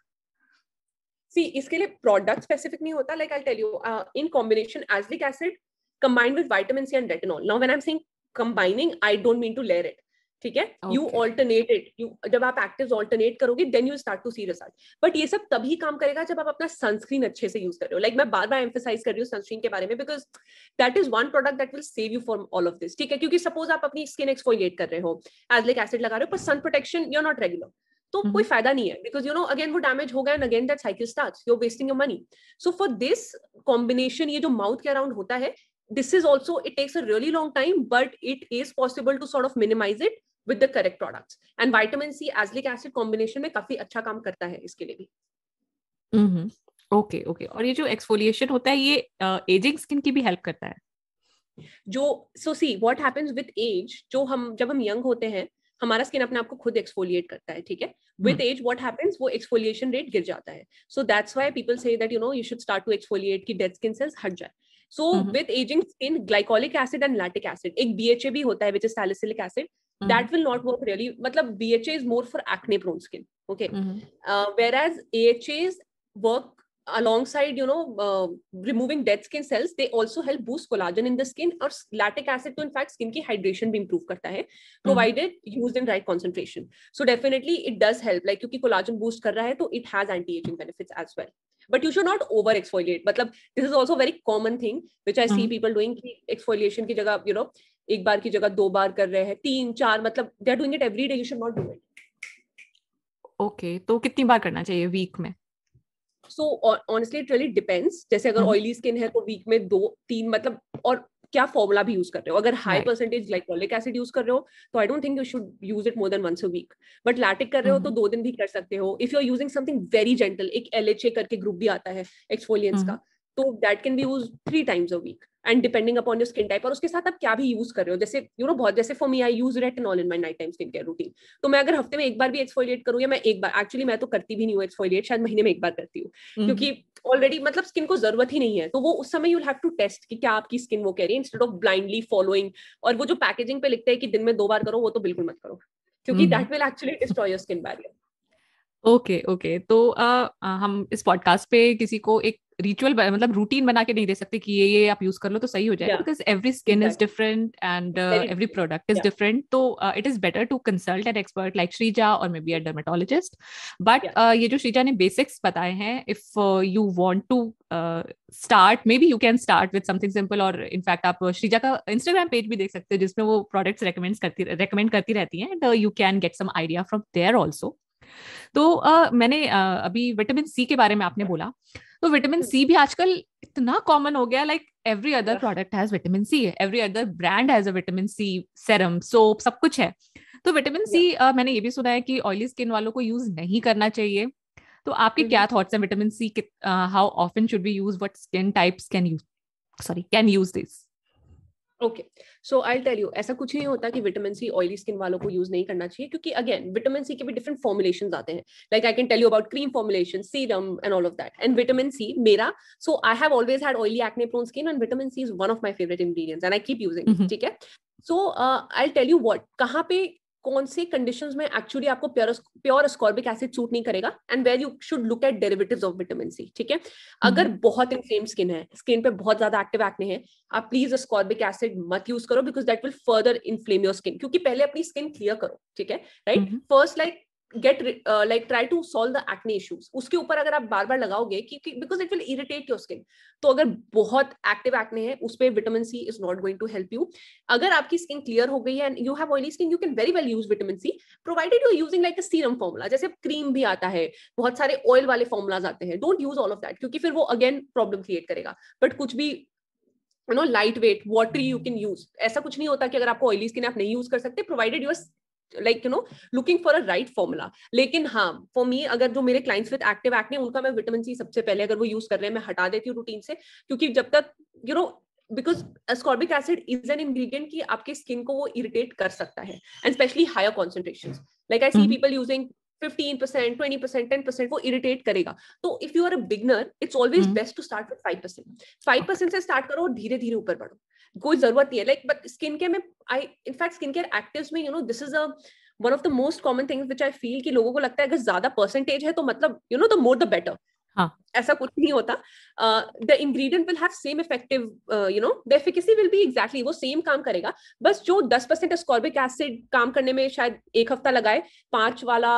see इसके लिए प्रोडक्ट स्पेसिफिक नहीं होता like I tell you in combination azelaic acid combined with vitamin C and retinol now when I am saying combining I don't mean to layer it ठीक है you alternate it you जब आप active alternate करोगे then you start to see result but ये सब तभी काम करेगा जब आप अपना सनस्क्रीन अच्छे से यूज कर रहे हो लाइक like, मैं बार बार एम्फोसाइज कर रही हूँ सनस्क्रीन के बारे में because that is one product that will save you for all of this ठीक है क्योंकि सपोज आप अपनी स्किन एक्सफोलिएट कर रहे हो एज लाइक एसिड लगा रहे हो पर sun protection you are not regular तो कोई हम्म। फायदा नहीं है बिकॉज यू नो अगेन वो डैमेज होगा and again that cycle start you wasting your money so for this combination ये जो माउथ के अराउंड होता है this is also it takes a really long time but it is possible to sort of minimize it with the correct products and vitamin c azelaic acid combination mein kafi acha kaam karta hai iske liye bhi mm -hmm. okay okay aur ye jo exfoliation hota hai ye uh, aging skin ki bhi help karta hai जो so see what happens with age जो हम जब हम young होते हैं हमारा skin अपने आप को खुद एक्सफोलिएट करता है ठीक है विद एज व्हाट हैपेंस वो एक्सफोलिएशन रेट गिर जाता है so that's why people say that you know you should start to exfoliate की डेड स्किन सेल्स हट जाए so with aging skin glycolic acid and lactic acid एक BHA भी होता है which is salicylic acid that will not work really मतलब BHA is more for acne prone skin okay whereas AHAs work along alongside you know removing dead skin cells they also help boost collagen in the skin और lactic acid तो in fact skin की hydration भी improve करता है provided use in right concentration so definitely it does help like क्योंकि collagen boost कर रहा है तो it has anti aging benefit as well but you should not over exfoliate मतलब this is also very common thing which I see people doing exfoliation की जगह you know एक बार की जगह दो बार कर रहे हैं तीन चार मतलब they are doing it every day you should not do it okay तो कितनी बार करना चाहिए वीक में so honestly it really depends जैसे अगर ऑयली hmm. स्किन है तो वीक में दो तीन मतलब और क्या फॉर्मुला भी यूज कर रहे हो अगर high percentage glycolic acid use कर रहे हो तो I don't think you should use it more than once a week but lactic कर रहे हो तो mm-hmm. दो दिन भी कर सकते हो if you are using something very gentle एक एल करके ग्रुप भी आता है एक्सफोलियंस mm-hmm. का तो that can be use three times a week and depending upon your skin type और उसके साथ आप क्या भी यूज कर रहे हो जैसे यू you नो know, बहुत जैसे for me I use retinol in my night time skin care routine तो मैं अगर हफ्ते में एक बार भी एक्सफोलिएट करूँ या मैं एक बार एक्चुअली मैं तो करती भी नहीं हूँ एक्सफोलिएट शायद महीने में एक बार करती हूँ mm-hmm. क्योंकि ऑलरेडी मतलब स्किन को जरूरत ही नहीं है तो वो उस समय यू हैव टू टेस्ट कि क्या आपकी स्किन वो कह रही है इंस्टेड ऑफ ब्लाइंडली फॉलोइंग और वो जो पैकेजिंग पे लिखते हैं कि दिन में दो बार करो वो तो बिल्कुल मत करो क्योंकि that will actually destroy your skin barrier okay okay तो आ, आ, हम इस पॉडकास्ट पे किसी को एक रिचुअल मतलब रूटीन बना के नहीं दे सकते कि ये ये आप यूज कर लो तो सही हो जाएगा because every skin is different and every product is different तो it is better to consult an expert like Sreeja और maybe a dermatologist but ये जो श्रीजा ने बेसिक्स बताए हैं if you want to start may be you can start with something simple और in fact आप श्रीजा का इंस्टाग्राम पेज भी देख सकते हैं जिसमें वो प्रोडक्ट्स रिकमेंड करती रिकमेंड करती रहती हैं and you can get some idea from there also तो आ, मैंने आ, अभी विटामिन सी के बारे में आपने बोला तो विटामिन सी भी आजकल इतना कॉमन हो गया like every other product has vitamin C every other brand has a vitamin C serum soap सब कुछ है तो विटामिन सी मैंने ये भी सुना है कि ऑयली स्किन वालों को यूज नहीं करना चाहिए तो आपके क्या थॉट्स mm-hmm. हैं vitamin C how often should be use what skin types can use sorry can use this okay so I tell you ऐसा कुछ नहीं होता कि विटामिन सी ऑयली स्किन वालों को यूज नहीं करना चाहिए क्योंकि अगेन विटामिन सी के भी डिफरेंट फॉर्मुलेशन आते हैं like I can tell you about cream formulation serum and all of that and vitamin C मेरा so I have always had oily acne prone skin and vitamin C is one of my favourite ingredients and I keep using ठीक है so I tell you what कहाँ पे कौन से conditions में actually आपको pure pure ascorbic acid suit नहीं करेगा and where you should look at derivative of vitamin C ठीक है अगर हम्म। बहुत इनफ्लेम स्किन है स्किन पे बहुत ज्यादा एक्टिव एक्ने है आप प्लीज स्कॉर्बिक एसिड मत यूज करो because that will further inflame your skin क्योंकि पहले अपनी स्किन क्लियर करो ठीक है right first like get like try to solve the acne issues उसके ऊपर अगर आप बार बार लगाओगे because it will irritate your skin तो अगर बहुत एक्टिव एक्ने है उस पर vitamin C is not going to help you अगर आपकी स्किन क्लियर हो गई है and you have oily skin you can very well use vitamin C provided you using like a serum formula जैसे cream भी आता है बहुत सारे ऑयल वाले फॉर्मुलाज आते हैं don't use all of that क्योंकि फिर वो अगेन प्रॉब्लम क्रिएट करेगा बट कुछ भी you know light weight watery you can use ऐसा कुछ नहीं होता कि अगर आपको ऑयली स्किन आप नहीं यूज कर सकते provided you're like you know looking for a right formula लेकिन हाँ फॉर मी अगर जो मेरे क्लाइंट्स विद एक्टिव एक्ट ने उनका मैं विटामिन सी सबसे पहले अगर वो यूज कर रहे हैं मैं हटा देती हूँ रूटीन से क्योंकि जब तक you know because ascorbic acid is an ingredient की आपके स्किन को वो इरिटेट कर सकता है and specially higher concentration like I see people using 15%, 20%, 10% वो इरिटेट करेगा तो if you are a beginner it's always best to start with 5%. 5% से स्टार्ट करो और धीरे धीरे ऊपर बढ़ो कोई जरूरत नहीं है लाइक बट स्किन केयर में I in fact skin care active में you know this is a one of the most common things which I feel कि लोगों को लगता है अगर ज्यादा परसेंटेज है तो मतलब you know the more the better ऐसा कुछ नहीं होता the ingredient will have same effective you know the efficacy will be exactly वो सेम काम करेगा बस जो दस परसेंट स्कॉर्बिक एसिड काम करने में शायद एक हफ्ता लगाए पांच वाला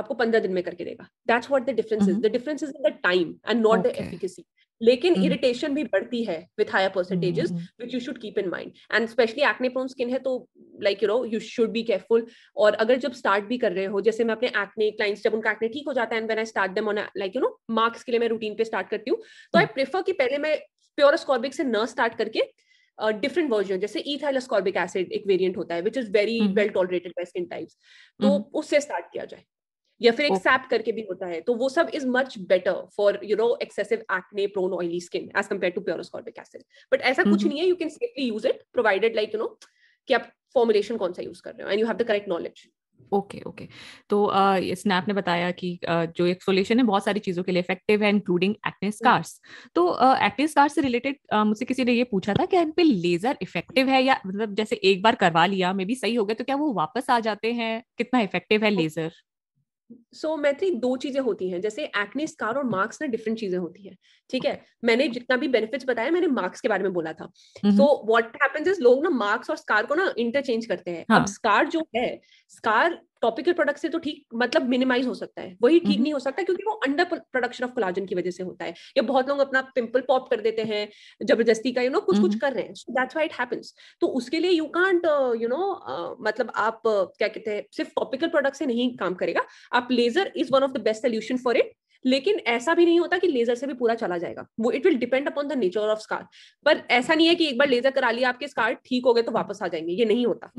आपको पंद्रह दिन में करके देगा that's what the difference is the difference is in the time and not the efficacy लेकिन इरिटेशन हम्म। भी बढ़ती है with higher percentages which you should keep in mind and specially acne prone skin है तो like you know you should be careful और अगर जब start भी कर रहे हो जैसे मैं अपने एक्ने क्लाइंट्स जब उनका एक्ने ठीक हो जाता है and when I start them on like you know marks के लिए मैं रूटीन पे स्टार्ट करती हूँ तो आई प्रेफर की पहले मैं प्योर स्कॉर्बिक से न स्टार्ट करके डिफरेंट वर्जन जैसे इथाइल एसिड एक वेरियंट होता है which is very well tolerated by skin types तो हम्म। उससे स्टार्ट किया जाए या फिर एक सैप oh. करके भी होता है तो वो सब is much better for you know excessive acne prone oily skin as compare to pure acid but ऐसा कुछ mm-hmm. नहीं है you can safely use it provided like you know कि आप फॉर्मुलेशन कौन सा यूज कर रहे हो and you have the correct knowledge okay okay तो स्नैप ने बताया कि जो एक्सफोलेशन है बहुत सारी चीज़ों के लिए इफेक्टिव है इंक्लूडिंग एक्ने स्कार्स तो एक्ने स्कार्स से रिलेटेड मुझसे किसी ने ये पूछा था कि इन पे लेजर इफेक्टिव है या मतलब जैसे एक बार करवा लिया मे बी सही हो गया तो क्या वो वापस आ जाते हैं कितना इफेक्टिव है लेजर सो so, मैत्री दो चीजें होती हैं जैसे एक्ने स्कार और मार्क्स ना डिफरेंट चीजें होती हैं ठीक है मैंने जितना भी बेनिफिट्स बताया मैंने मार्क्स के बारे में बोला था सो व्हाट हैपेंस इज लोग ना मार्क्स और स्कार को ना इंटरचेंज करते हैं हाँ. अब स्कार जो है स्कार टॉपिकल प्रोडक्ट से तो ठीक मतलब मिनिमाइज हो सकता है वही ठीक हम्म। नहीं हो सकता क्योंकि वो अंडर प्रोडक्शन ऑफ कोलाजन की वजह से होता है या बहुत लोग अपना पिंपल पॉप कर देते हैं जबरदस्ती का यू नो कुछ कुछ कर रहे हैं सो दैट्स इट तो उसके लिए यू कांट यू नो मतलब आप uh, क्या कहते हैं सिर्फ टॉपिकल प्रोडक्ट से नहीं काम करेगा आप laser is one of the best solution for it लेकिन ऐसा भी नहीं होता कि लेजर से भी पूरा चला जाएगा वो it will depend upon the nature of scar पर ऐसा नहीं है कि एक बार लेजर करा लिया आपके स्कार ठीक हो गए तो वापस आ जाएंगे ये नहीं होता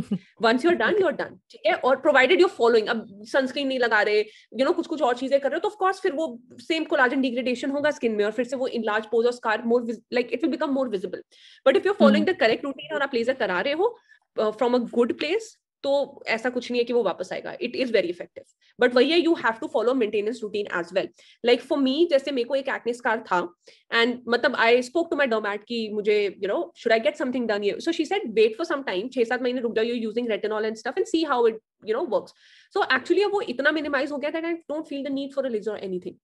once you're done you're done ठीक है और प्रोवाइडेड यूर फॉलोइंग अब सनस्क्रीन नहीं लगा रहे यू you नो know, कुछ कुछ और चीजें कर रहे हो तो ऑफकोर्स फिर वो सेम कोलाजन डिग्रेडेशन होगा स्किन में और फिर से वो in large pores of scar more like it will become more visible but if you're following the correct routine और आप लेजर करा रहे हो फ्रॉम अ गुड प्लेस तो ऐसा कुछ नहीं है कि वो वापस आएगा it is very effective but वही है you have to follow maintenance routine as well like for me जैसे मेरे को एक एक्नेस कार था एंड मतलब आई स्पोक टू माई डोमैट की मुझे you know should I get something done you so she said wait for some time छह सात महीने रुक जाओ you using retinol and stuff and see how it you know work so actually वो इतना मिनिमाइज हो गया that I don't feel the need for release और एनीथिंग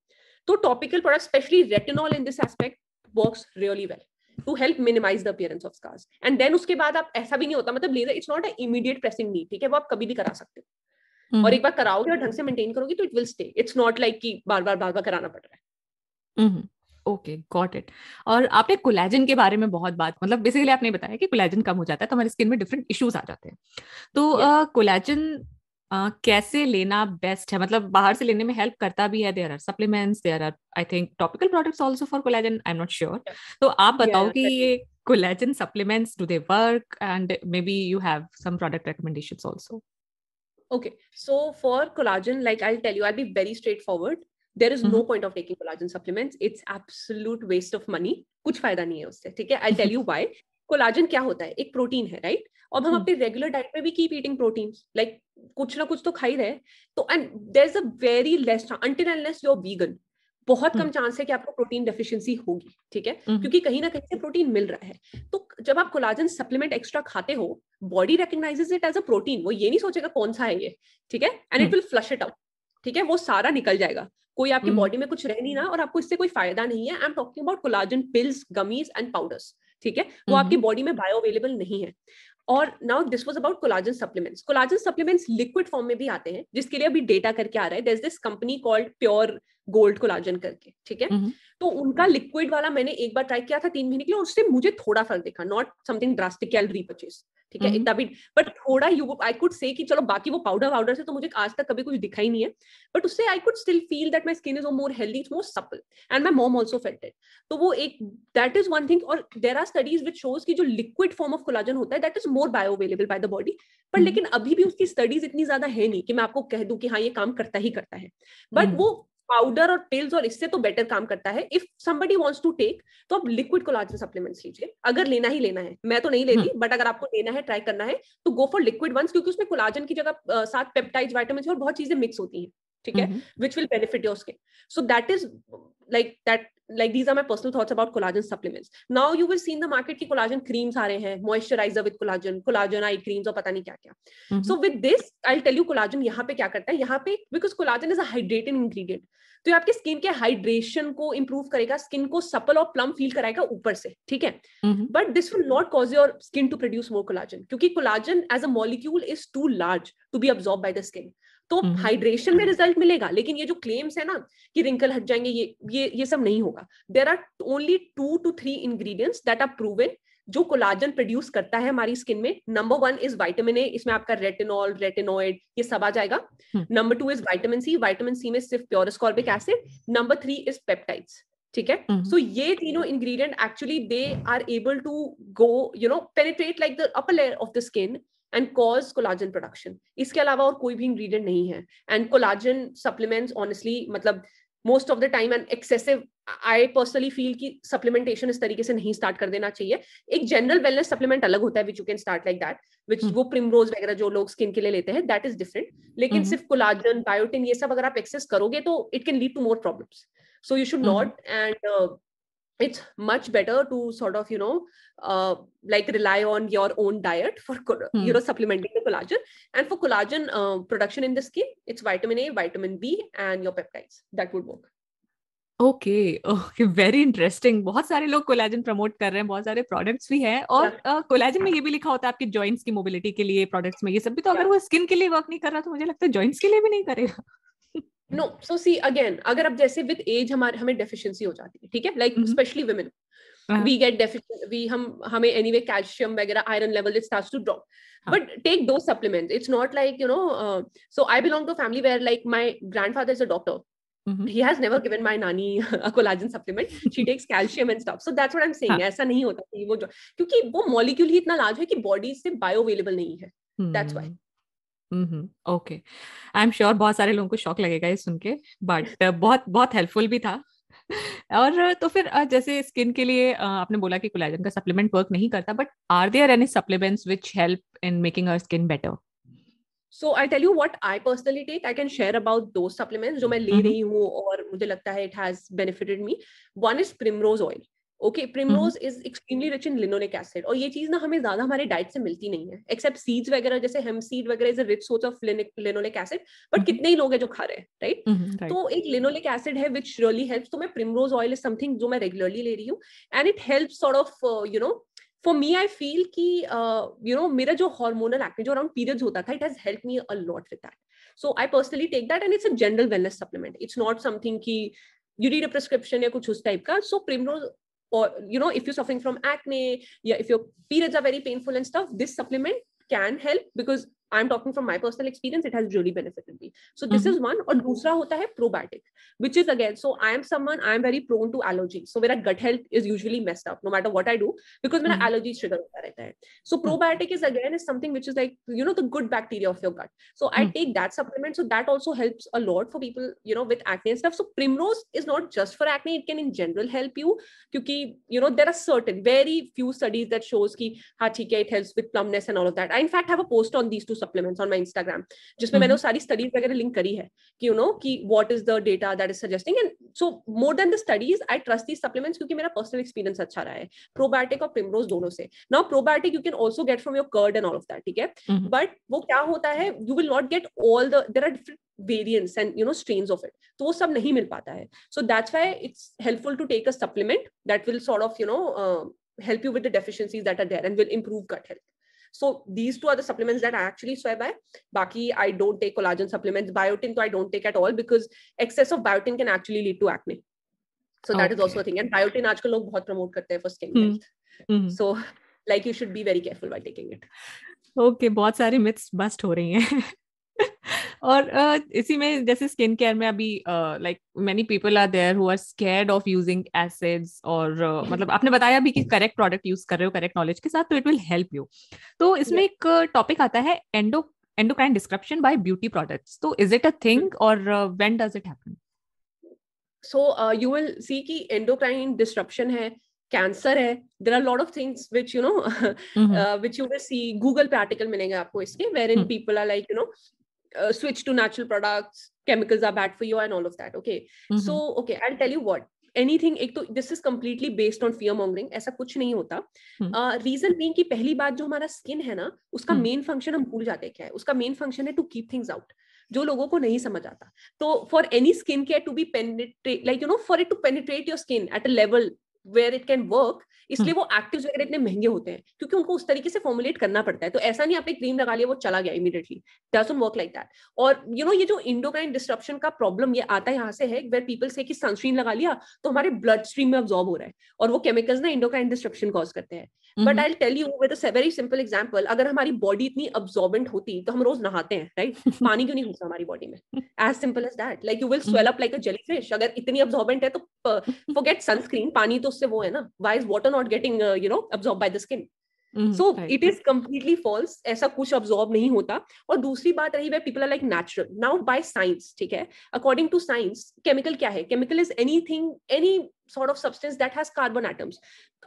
तो topical product specially retinol in this aspect work really well to help minimize the appearance of scars and then उसके बाद आप ऐसा भी नहीं होता मतलब laser it's not a immediate pressing need ठीक है वो आप कभी भी करा सकते हो Mm-hmm. और एक बार कराओगे और ढंग से मेंटेन करोगे तो it will stay it's not like कि बार बार बार बार कराना पड़ रहा है ओके गॉट इट और आपने कोलेजन के बारे में बहुत बात मतलब बेसिकली आपने बताया कि कोलेजन कम हो जाता है तो हमारी स्किन में डिफरेंट इश्यूज आ जाते हैं तो कोलेजन yeah. uh, कैसे लेना बेस्ट है मतलब बाहर से लेने में हेल्प करता भी है there are supplements there are I think topical products also for collagen I am not sure तो आप बताओ कि ये collagen supplements do they work and may B you have some product recommendations also okay so for collagen like I tell you I be very straight forward there is no point of taking collagen supplements it's absolute waste of money कुछ फायदा नहीं है उससे ठीक है I tell you why collagen क्या होता है एक प्रोटीन है राइट और हम हम्म। अपने रेगुलर डाइट में भी कीप ईटिंग प्रोटीन लाइक कुछ ना कुछ तो खाई रहे तो and there is a very less your vegan बहुत कम चांस हम्म। है कि आपको प्रोटीन डेफिशिएंसी होगी ठीक है हम्म। क्योंकि कहीं ना कहीं से प्रोटीन मिल रहा है तो जब आप कोलाजन सप्लीमेंट एक्स्ट्रा खाते हो body recognizes it as a protein वो ये नहीं सोचेगा कौन सा है ये ठीक है and it will flush it out ठीक है वो सारा निकल जाएगा कोई आपकी बॉडी में कुछ रह नहीं ना और आपको इससे कोई फायदा नहीं है I am talking about collagen pills gummies and powders ठीक है वो हम्म, आपकी बॉडी हम्म। में बायो अवेलेबल नहीं है और now this was about collagen supplements collagen supplements liquid form में भी आते हैं जिसके लिए अभी डेटा करके आ रहा है this company called pure gold collagen करके ठीक है हम्म, तो उनका लिक्विड वाला मैंने एक बार ट्राई किया था तीन महीने के लिए उससे मुझे थोड़ा फर्क देखा नॉट समथिंग ड्रास्टिक परचेज ठीक है हम्म। इतना भी बट थोड़ा यू आई कुड से कि चलो बाकी वो पाउडर वाउडर से तो मुझे आज तक कभी कुछ दिखाई नहीं है बट उससे I could still feel that my skin is more healthy it's more supple and my mom also felt it तो वो एक दैट इज वन थिंग और there are studies which shows की जो लिक्विड फॉर्म ऑफ कोलाजन होता है that is more bioavailable by the body पर hmm. लेकिन अभी भी उसकी स्टडीज इतनी ज्यादा है नहीं कि मैं आपको कह दूं कि हाँ ये काम करता ही करता है बट हम्म। वो पाउडर और पिल्स और इससे तो बेटर काम करता है if somebody wants to take तो आप लिक्विड कोलाजन सप्लीमेंट्स लीजिए अगर लेना ही लेना है मैं तो नहीं लेती बट हम्म। अगर आपको लेना है ट्राई करना है तो गो फॉर लिक्विड वंस क्योंकि उसमें कोलाजन की जगह साथ पेप्टाइड वाइटामिन और बहुत चीजें मिक्स होती हैं ठीक है which will benefit your skin so that is like that like these are my personal thoughts about collagen supplements. Now you will see in the market ki collagen creams aa rahe hain, moisturizer with collagen, collagen eye creams और पता नहीं क्या क्या. Mm-hmm. So with this, I'll tell you collagen यहाँ पे क्या करता है. यहाँ पे because collagen is a hydrating ingredient. तो ये आपके स्किन के हाइड्रेशन को इम्प्रूव करेगा स्किन को सपल और प्लम फील कराएगा ऊपर से ठीक है but this will not cause your skin to produce more collagen क्योंकि collagen as a molecule is too large to be absorb by the skin तो हाइड्रेशन हम्म। में रिजल्ट मिलेगा लेकिन ये जो क्लेम्स है ना कि रिंकल हट जाएंगे ये ये ये सब नहीं होगा there are only two two three ingredients that are proven जो कोलाजन प्रोड्यूस करता है हमारी स्किन में number one is vitamin A इसमें आपका रेटिनॉल रेटिनोइड ये सब आ जाएगा number two is vitamin C vitamin C में सिर्फ pure ascorbic acid number three is peptides ठीक है सो हम्म। ये तीनों ingredient actually they are able to go you know penetrate like the upper layer of the skin and cause collagen production इसके अलावा और कोई भी इंग्रीडियंट नहीं है एंड कोलाजन सप्लीमेंट्स ऑनेस्टली मतलब most of the time and excessive I personally feel की supplementation इस तरीके से नहीं स्टार्ट कर देना चाहिए एक जनरल वेलनेस सप्लीमेंट अलग होता है which you can start like that which वो प्रिमरोज वगैरह जो लोग स्किन के लिए लेते हैं दैट इज डिफरेंट लेकिन hmm. सिर्फ कोलाजन बायोटिन ये सब अगर आप एक्सेस करोगे तो it can lead to more problem so you should not and it's much better to sort of you know uh, like rely on your own diet for hmm. you know supplementing the collagen and for collagen uh, production in the skin it's vitamin a vitamin b and your peptides that would work okay okay very interesting बहुत सारे लोग collagen promote कर रहे हैं बहुत सारे products भी हैं और कोलाजन uh, में ये भी लिखा होता है आपके जॉइंट्स की मोबिलिटी के लिए प्रोडक्ट्स में ये सब भी तो अगर वो स्किन के लिए वर्क नहीं कर रहा तो मुझे लगता है जॉइंट्स के लिए भी नहीं करेगा नो सो सी अगेन अगर अब जैसे विद एज हमारे हमें डेफिशिएंसी हो जाती है ठीक है like especially women we get deficient we हम हमें एनीवे कैल्शियम वगैरह iron level it starts to drop but take दो supplements it's not like you know so I belong to family where like my grandfather is a doctor he has never given my nani a collagen supplement she takes calcium and stuff so that's what I am saying ऐसा नहीं होता कि वो क्योंकि वो molecule ही इतना large है कि बॉडी से बायो अवेलेबल नहीं है that's why okay I am sure बहुत सारे लोगों को शौक लगेगा ये सुन के बट uh, बहुत बहुत हेल्पफुल भी था और uh, तो फिर uh, जैसे स्किन के लिए आपने बोला कि कोलेजन का सप्लीमेंट वर्क नहीं करता but are there any supplements which help in making our skin better so I tell you what I personally take I can share about दो सप्लीमेंट जो मैं ले mm-hmm. रही हूँ और मुझे लगता है it has benefited me one is primrose oil okay primrose is extremely rich in linoleic acid और ये चीज ना हमें ज्यादा हमारे डाइट से मिलती नहीं है एक्सेप्ट सीड्स वगैरह जैसे हेम सीड वगैरह is a rich source of linoleic acid but कितने ही लोग हैं जो खा रहे हैं राइट mm-hmm, तो एक लिनोलिक एसिड है विच रियली हेल्प तो मैं प्रिमरोज ऑयल इज समथिंग जो मैं रेगुलरली ले रही हूँ and it help sort of you know for me I feel कि यू uh, नो मेरा जो हॉर्मोनल एक्ट जो अराउंड पीरियड्स होता था it has help me a lot with that so I personally take that and it's a general wellness supplement it's not something की you need a prescription या कुछ उस type का so primrose or you know if you're suffering from acne yeah if your periods are very painful and stuff this supplement can help because I'm talking from my personal experience, it has really benefited me. So this mm-hmm. is one. Or dusra hota hai probiotic, which is again, so I am someone, I am very prone to allergies. So where gut health is usually messed up, no matter what I do, because mm-hmm. my allergies trigger hota rehta hai. So mm-hmm. probiotic is again is something which is like, you know, the good bacteria of your gut. So I mm-hmm. take that supplement. So that also helps a lot for people, you know, with acne and stuff. So primrose is not just for acne, it can in general help you. Because, you know, there are certain, very few studies that shows ki, ha, hai, it helps with plumpness and all of that. I in fact have a post on these two supplements on my Instagram जिसमें मैंने हम्म। वो सारी studies वगैरह link करी है कि you know कि what is the data that is suggesting and so more than the studies I trust these supplements क्योंकि मेरा पर्सनल एक्सपीरियंस अच्छा रहा है प्रोबायोटिक और प्रिमरोज दोनों से now probiotic you can also get from your curd and all of that ठीक है बट हम्म। वो क्या होता है you will not get all the there are different variants and you know strains of it तो वो सब नहीं मिल पाता है so that's why it's helpful to take a supplement that will sort of you know help you with the deficiencies that are there and will improve gut health So these two are the supplements that I actually swear by. Baki, I don't take collagen supplements. Biotin, though I don't take at all because excess of biotin can actually lead to acne. So that okay. is also a thing. And biotin आजकल लोग बहुत promote करते हैं for skin hmm. health. Mm-hmm. So like you should be very careful while taking it. Okay, बहुत सारे myths bust हो रही हैं. और इसी में जैसे स्किन केयर में अभी like many people are there who are scared of using acids और uh, मतलब आपने बताया अभी कि करेक्ट प्रोडक्ट यूज कर रहे हो करेक्ट नॉलेज के साथ तो इट विल हेल्प यू तो इसमें yeah. एक टॉपिक आता है endo endocrine description by beauty products तो is it hmm. A thing और when does it happen so you will see कि एंडोक्राइन डिस्क्रिप्शन है कैंसर है there are lot of things which you know which you see Google पे article मिलेंगे आपको इसके where in people are like you know uh, switch to natural products chemicals are bad for you and all of that okay mm-hmm. so okay i'll tell you what anything एक तो this is completely based on fear mongering ऐसा कुछ नहीं होता reason hmm. uh, की पहली बात जो हमारा स्किन है ना उसका मेन hmm. फंक्शन हम भूल जाते क्या है उसका मेन फंक्शन है टू कीप थिंग्स आउट जो लोगों को नहीं समझ आता तो for any skin care to be penetrate like you know for it to penetrate your skin at a level where it can work इसलिए हम्म। वो एक्टिव वगैरह इतने महंगे होते हैं क्योंकि उनको उस तरीके से फॉर्मुलेट करना पड़ता है तो ऐसा नहीं आपने क्रीम लगा लिया वो चला गया immediately doesn't work like that और यू you नो know, ये जो इंडोक्राइन डिस्ट्रप्शन का प्रॉब्लम ये आता है यहाँ से है वेर पीपल से कि सनस्क्रीन लगा लिया तो हमारे ब्लड स्ट्रीम में ऑब्जॉर्व हो रहा है और वो केमिकल्स ना इंडोक्राइन डिस्ट्रप्शन कॉज करते हैं but I tell you with very simple example अगर हमारी बॉडी इतनी अब्जॉर्बेंट होती तो हम रोज नहाते हैं राइट right? पानी क्यों नहीं घुसा हमारी बॉडी में as simple as that like you will swell up like a fish अगर इतनी अब्जॉर्बेंट है तो फॉरगेट सनस्क्रीन पानी तो उससे वो है ना why is water not getting you know absorb by the skin so it is completely false ऐसा कुछ ऑब्जॉर्व नहीं होता और दूसरी बात रही वे people are like natural now by science ठीक है अकॉर्डिंग टू साइंस केमिकल क्या है chemical is anything any sort of substance that has carbon atoms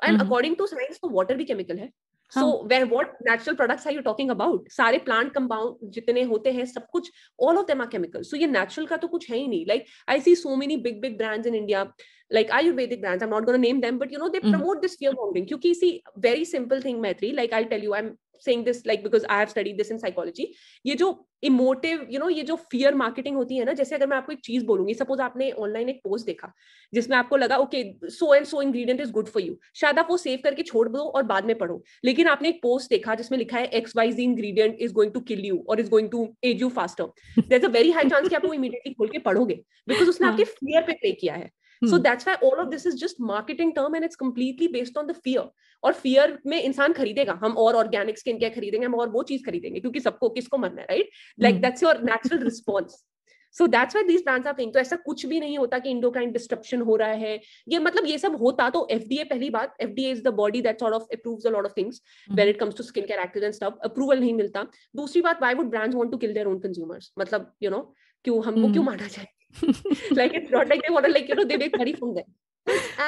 and according to science तो वॉटर भी केमिकल है so where what natural products are you talking about सारे plant compound जितने होते हैं सब कुछ all of them are chemical so ये नेचुरल का तो कुछ है ही नहीं like I see so many big big brands in India like Ayurvedic brands. I'm not going to name them, but you know, they mm. promote this fear mongering. Because see, very simple thing, Maitri, like I'll tell you, I'm saying this like because I have studied this in psychology. ये जो emotive you know ये जो fear marketing होती है ना जैसे अगर मैं आपको एक चीज बोलूंगी सपोज आपने ऑनलाइन एक पोस्ट देखा जिसमें आपको लगा okay so and so ingredient is good for you शायद आप वो सेव करके छोड़ दो और बाद में पढ़ो लेकिन आपने एक पोस्ट देखा जिसमें लिखा है X Y Z ingredient is going to kill you और is going to age you faster there a very high chance कि आप वो इमीडिएटली खोल के पढ़ोगे बिकॉज उसने हाँ। आपके फियर पे प्ले किया है so So hmm. that's why all of this is just marketing term and it's completely based on the fear. और फियर में इंसान खरीदेगा हम और ऑर्गेनिक स्किन केयर खरीदेंगे हम और वो चीज खरीदेंगे क्योंकि सबको किसको मरना है right like that's your natural response so that's why these plans are तो ऐसा कुछ भी नहीं होता कि इंडोक्राइन डिस्ट्रप्शन हो रहा है ये मतलब ये सब होता तो एफ डी ए पहली बात F D is the body that sort of approve of things when it comes to skin care active and stuff approval नहीं मिलता दूसरी बात why would brands want to kill their own consumers मतलब you know क्यों हमको hmm. क्यों माना जाए like it's not like they want to like you know they make money from them.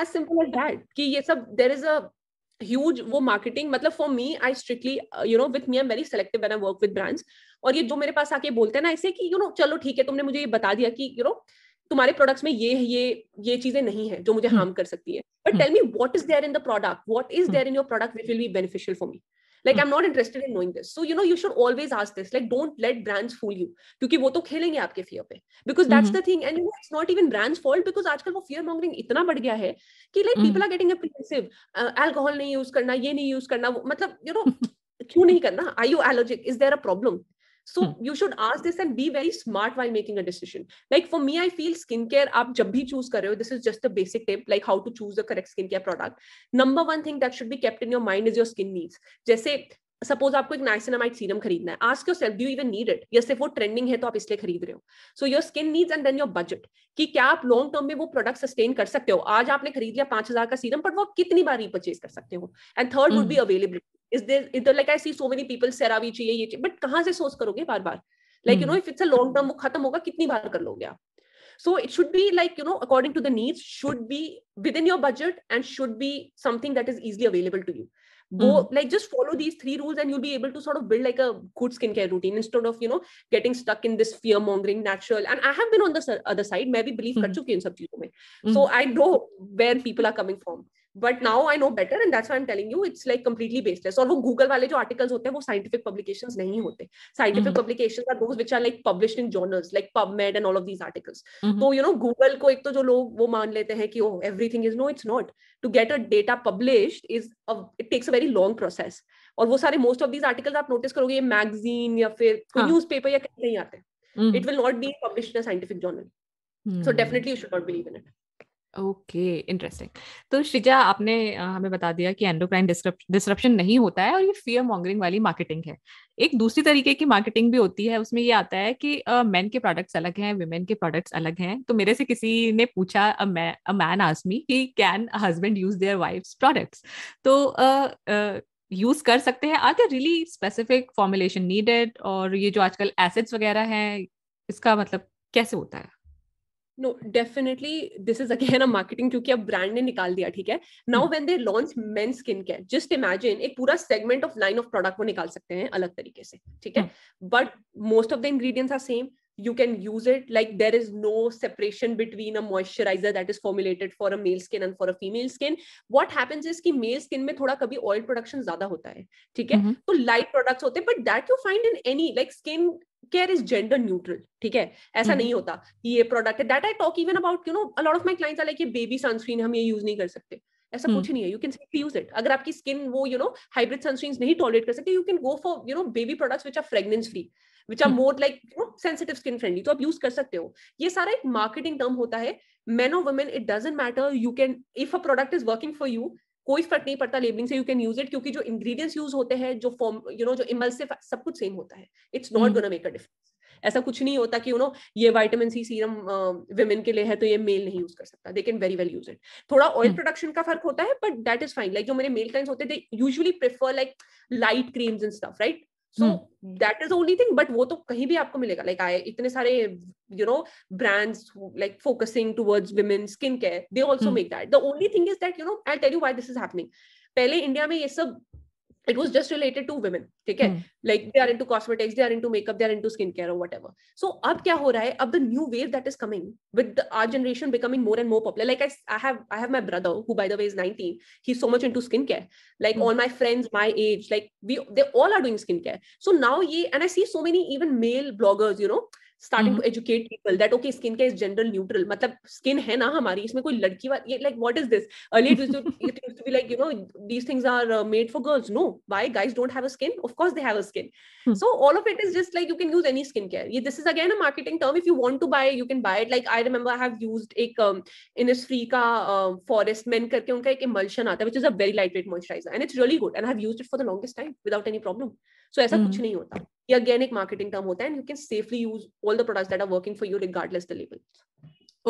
as simple as that. कि ये सब there is a huge wo marketing matlab for me I strictly uh, you know with me I'm very selective when I work with brands और ये जो मेरे पास आके बोलते हैं ना ऐसे कि यू you नो know, चलो ठीक है तुमने मुझे ये बता दिया कि यू you नो know, तुम्हारे प्रोडक्ट्स में ये ये ये चीजें नहीं है जो मुझे हार्म कर सकती है but tell me what is there in the product what is there in your product which will be beneficial for me like I am not interested in knowing this so you know you should always ask this like don't let brands fool you क्योंकि वो तो खेलेंगे आपके fear पे because that's the thing and it's not even brands fault because आजकल वो fear mongering इतना बढ़ गया है कि like people are getting apprehensive alcohol नहीं यूज करना ये नहीं यूज करना मतलब यू नो क्यों नहीं करना I you allergic is there a problem so you should ask this and be very smart while making a decision like for me I feel skin care आप जब भी चूज कर रहे हो this is just the basic tip like how to choose the correct skin care product number one thing that should be kept in your mind is your skin needs जैसे suppose आपको एक niacinamide serum खरीदना है ask yourself do even need it या सिर्फ वो trending है तो आप इसलिए खरीद रहे हो so your skin needs and then your budget कि क्या आप लॉन्ग टर्म में वो प्रोडक्ट सस्टेन कर सकते हो आज आपने खरीद लिया पांच हजार का सीरम बट वो आप कितनी बार रिपर्चेज कर सकते हो and third would be availability is there इधर like I see so many people CeraVe चाहिए ये चाहिए बट कहाँ से सोर्स करोगे बार बार like you know if it's a long term वो खत्म होगा कितनी बार कर लोगे आप so it should be like you know according to the needs should be within your budget and should be something that is easily available to you go mm-hmm. like just follow these three rules and you'll be able to sort of build like a good skincare routine instead of you know getting stuck in this fear mongering natural and i have been on the other side maybe believe mm-hmm. kar chuki in sab cheezon mein so i know where people are coming from but now I know better and I am telling you it's like completely baseless और वो Google वाले जो articles होते हैं वो scientific publication नहीं होते scientific publication are those which are like publish in journals like PubMed and all of these articles तो यू नो गूगल को एक तो जो लोग वो मान लेते हैं कि oh everything is no it's not to get a data publish is it takes a very long process और वो सारे मोस्ट ऑफ दीज आर्टिकल्स आप नोटिस करोगे ये मैगजीन या फिर कोई न्यूज हाँ। पेपर या कहीं नहीं आते it will not be publish in scientific journal so definitely you should not believe in it okay interesting तो श्रीजा आपने हमें बता दिया कि एंडोक्राइन डिस्ट्रप्शन नहीं होता है और ये फियर मॉन्गरिंग वाली मार्केटिंग है एक दूसरी तरीके की मार्केटिंग भी होती है उसमें ये आता है कि मेन के प्रोडक्ट्स अलग हैं वुमेन के प्रोडक्ट्स अलग हैं तो मेरे से किसी ने पूछा अ मैन आसमी कि can husband use their wife's products तो यूज कर सकते हैं are there really specific formulation needed और ये जो आजकल एसिड्स वगैरह हैं इसका मतलब कैसे होता है no definitely this is again a marketing क्योंकि अब ब्रांड ने निकाल दिया ठीक है now when they launch men skin care just imagine एक पूरा segment of line of product वो निकाल सकते हैं अलग तरीके से ठीक है but most of the ingredients are same you can use it like there is no separation between a moisturizer that is formulated for a male skin and for a female skin what happens is ki male skin mein thoda kabhi oil production zyada hota hai theek hai mm-hmm. so light products hote but that you find in any like skin care is gender neutral ठीक है ऐसा नहीं हम्म। होता कि ये product है that I talk even about you know a lot of my client like ये baby sunscreen हम ये यूज नहीं कर सकते ऐसा हम्म। कुछ नहीं है you can simply use it अगर आपकी स्किन वो यू नो हाइब्रिड सनस्क्रीन नहीं टॉलरेट कर सकते you can go for you know baby products which are fragrance free which are more like you know sensitive skin friendly तो आप use कर सकते हो ये सारा एक मार्केटिंग टर्म होता है मैन और women it doesn't matter you can if a product is working for you कोई फर्क नहीं पड़ता लेबलिंग से यू कैन यूज इट क्योंकि जो इंग्रेडिएंट्स यूज होते हैं जो फॉर्म यू नो जो इमल्सिव सब कुछ सेम होता है it's not gonna make a difference ऐसा कुछ नहीं होता कि यू नो ये वाइटामिन सी सीरम वुमेन के लिए है तो ये मेल नहीं यूज कर सकता they can very well use it थोड़ा ऑयल प्रोडक्शन हम्म। का फर्क होता है but that is fine like जो मेरे मेल क्लाइंट्स होते हैं they usually prefer like light creams and stuff right so that is only thing but वो तो कहीं भी आपको मिलेगा लाइक आए इतने सारे you know brands like focusing towards women skin care they also make that the only thing is that you know I tell you why this is happening पहले इंडिया में ये सब it was just related to women okay? है hmm. like they are into cosmetics they are into makeup they are into skincare or whatever so up क्या हो the new wave that is coming with the, our generation becoming more and more popular like I I have I have my brother who by the way is 19 he's so much into skincare like mm. all my friends my age like we they all are doing skincare so now ye and I see so many even male bloggers you know starting to educate people that okay skin का is general neutral मतलब skin है ना हमारी इसमें कोई लड़की वाली like what is this early like you know these things are made for girls no why guys don't have a skin of course course they have a skin so all of it is just like you can use any skin care this is again a marketing term if you want to buy you can buy it like I remember I have used एक free um, का forest um, men करके उनका एक emulsion आता है which is a very light weight moisturiser and it's really good and I have used it for the longest time without any problem so ऐसा कुछ hmm. नहीं होता ये अगेन एक मार्केटिंग टर्म होता है you can safely use all the products that are working for you regardless the label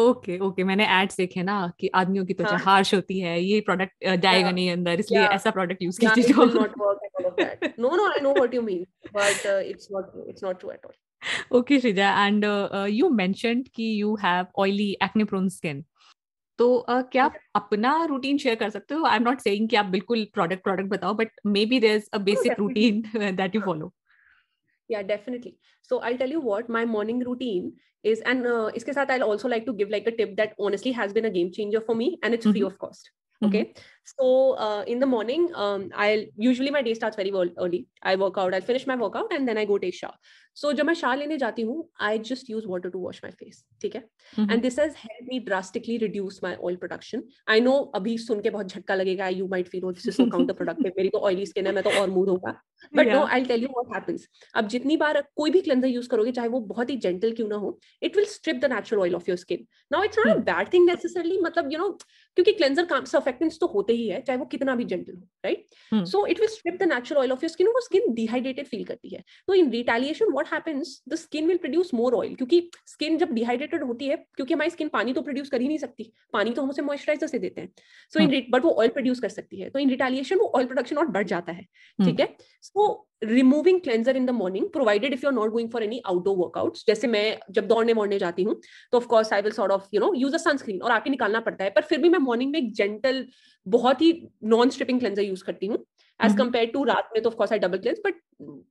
okay okay मैंने ads देखे ना कि आदमियों की त्वचा हार्श होती है ये प्रोडक्ट uh, जाएगा नहीं अंदर इसलिए ऐसा प्रोडक्ट यूज कीजिए no no I know what you mean but it's not it's not true at all okay Shreeja and you mentioned कि you have oily acne prone skin तो uh, क्या आप अपना रूटीन शेयर कर सकते हो आई एम नॉट सेइंग कि आप बिल्कुल प्रोडक्ट प्रोडक्ट बताओ but maybe there is a basic routine that you follow yeah definitely so i'll tell you what my morning routine is and uh, iske sath i'll also like to give like a tip that honestly has been a game changer for me and it's mm-hmm. free of cost okay mm-hmm. So uh, in the morning, um, I'll usually my day starts very early. I work out, I'll finish my workout, and then I go take shower. So जब मैं shower lene जाती hu, I just use water to wash my face. theek hai Mm-hmm. And this has helped me drastically reduce my oil production. I know abhi sunke bahut jhatka lagega you might feel oh this is so counterproductive. meri to oily skin hai main to aur mood hoga But yeah. no, I'll tell you what happens. ab jitni bar koi bhi cleanser use karoge chahe wo bahut hi gentle kyun na ho it will strip the natural oil off your skin. Now it's not mm-hmm. a bad thing necessarily. matlab you know kyunki cleanser काम surfactants to hote होते ही है चाहे वो कितना भी gentle हो right so it will strip the natural oil of your skin वो skin dehydrated feel करती है तो in retaliation what happens the skin will produce more oil क्योंकि स्किन जब डिहाइड्रेटेड होती है क्योंकि हमारी स्किन पानी तो प्रोड्यूस कर ही नहीं सकती पानी तो हम उसे मॉइस्चराइजर से देते हैं सो इन बट वो ऑयल प्रोड्यूस कर सकती है तो इन रिटेलिएशन वो ऑयल प्रोडक्शन और बढ़ जाता है हम्म। ठीक है so removing cleanser in the morning provided if you are not going for any outdoor workouts जैसे मैं जब दौड़ने वोड़ने जाती हूँ तो of course I will sort of you know use a sunscreen और आके निकालना पड़ता है पर फिर भी मैं मॉर्निंग में एक जेंटल बहुत ही नॉन स्ट्रिपिंग क्लेंजर यूज करती हूँ as mm-hmm. compared to रात में तो of course I double cleanse but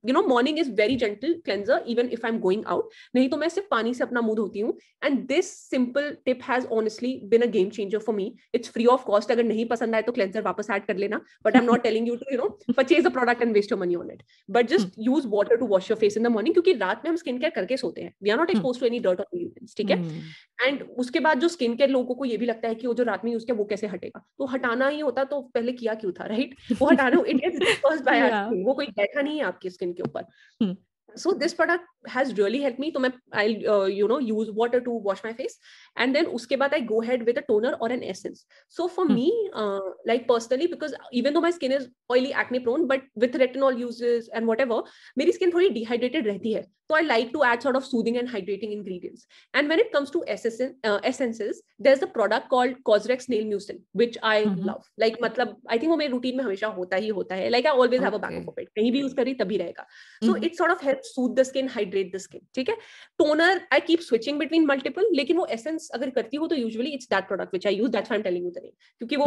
you know morning is very gentle cleanser even if I am going out नहीं तो मैं सिर्फ पानी से अपना मुंह धोती हूँ and this simple tip has honestly been a game changer for me it's free of cost अगर नहीं पसंद आए तो क्लेंजर वापस ऐड कर लेना but I am not telling you to you know purchase a product and waste your money on it but just use water to wash your face in the morning क्योंकि रात में हम skin care करके सोते हैं we are not expose to any dirt of यूरेंस ठीक है एंड hmm. उसके बाद जो स्किन केयर लोगों को ये भी लगता है कि वो जो रात में यूज किया वो कैसे हटेगा तो हटाना ही होता तो पहले किया क्यों था राइट वो हटाना इट बाय वो कोई बैठा नहीं है आपकी स्किन के ऊपर hmm. so this product has really helped me so i'll uh, you know use water to wash my face and then uske baad i go ahead with a toner or an essence so for hmm. me uh, like personally because even though my skin is oily acne prone but with retinol uses and whatever meri skin thodi dehydrated rehti hai so i like to add sort of soothing and hydrating ingredients and when it comes to SS, uh, essences there's a product called cosrex nail mucin which i mm-hmm. love like matlab i think wo mere routine mein hamesha hota hi hota hai like i always okay. have a backup of it kahin bhi use kar rahi tabhi rahega so mm-hmm. it sort of helps soothe the skin hydrate the skin ठीक है toner I keep switching between multiple लेकिन वो essence अगर करती हो तो usually it's that product which I use that I am telling you the क्योंकि वो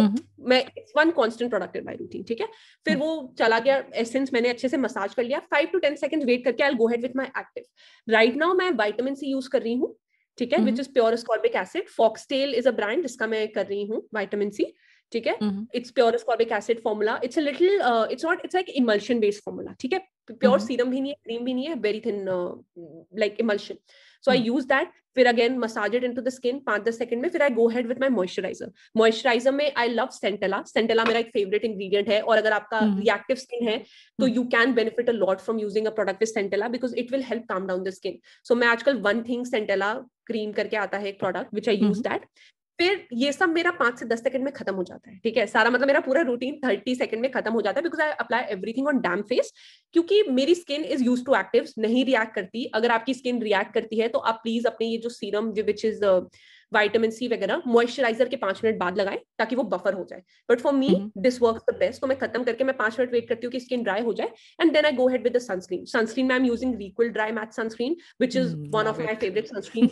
मैं one constant product in my routine ठीक है फिर वो हम्म। चला गया एसेंस मैंने अच्छे से मसाज कर लिया five to ten second wait करके I go head with my active right now मैं वाइटामिन सी यूज कर रही हूँ ठीक है which is pure ascorbic acid Foxtale is a brand जिसका मैं कर रही हूँ वाइटामिन सी ठीक है it's pure ascorbic acid formula it's little it's not it's like emulsion based formula ठीक है प्योर सीरम हम्म। भी नहीं है क्रीम भी नहीं है very thin like emulsion so I use that फिर again massage it in to the skin पांच दस सेकंड में फिर I go head with my moisturiser moisturiser में आई लव सेंटेला सेंटेला मेरा एक फेवरेट इंग्रीडियंट है और अगर आपका रिएक्टिव हम्म। स्किन है तो you can benefit a lot from using a product with centella because it will help calm down the skin so मैं आजकल वन थिंग सेंटेला क्रीम करके आता है एक product which I use that फिर ये सब मेरा पांच से दस सेकंड में खत्म हो जाता है ठीक है सारा मतलब मेरा पूरा रूटीन थर्टी सेकंड में खत्म हो जाता है because I apply everything on them face क्योंकि मेरी skin is use to active नहीं रिएक्ट करती अगर आपकी स्किन रिएक्ट करती है तो आप प्लीज अपने ये जो serum which is vitamin C वगैरह मॉइस्चराइजर के पांच मिनट बाद लगाए ताकि वो बफर हो जाए but for me this work the best तो मैं खत्म करके मैं पांच मिनट वेट करती हूँ कि स्किन ड्राई हो जाए and then I go head with sunscreen sunscreen ma'am using Re'equil dry matte sunscreen which is one of my favourite sunscreen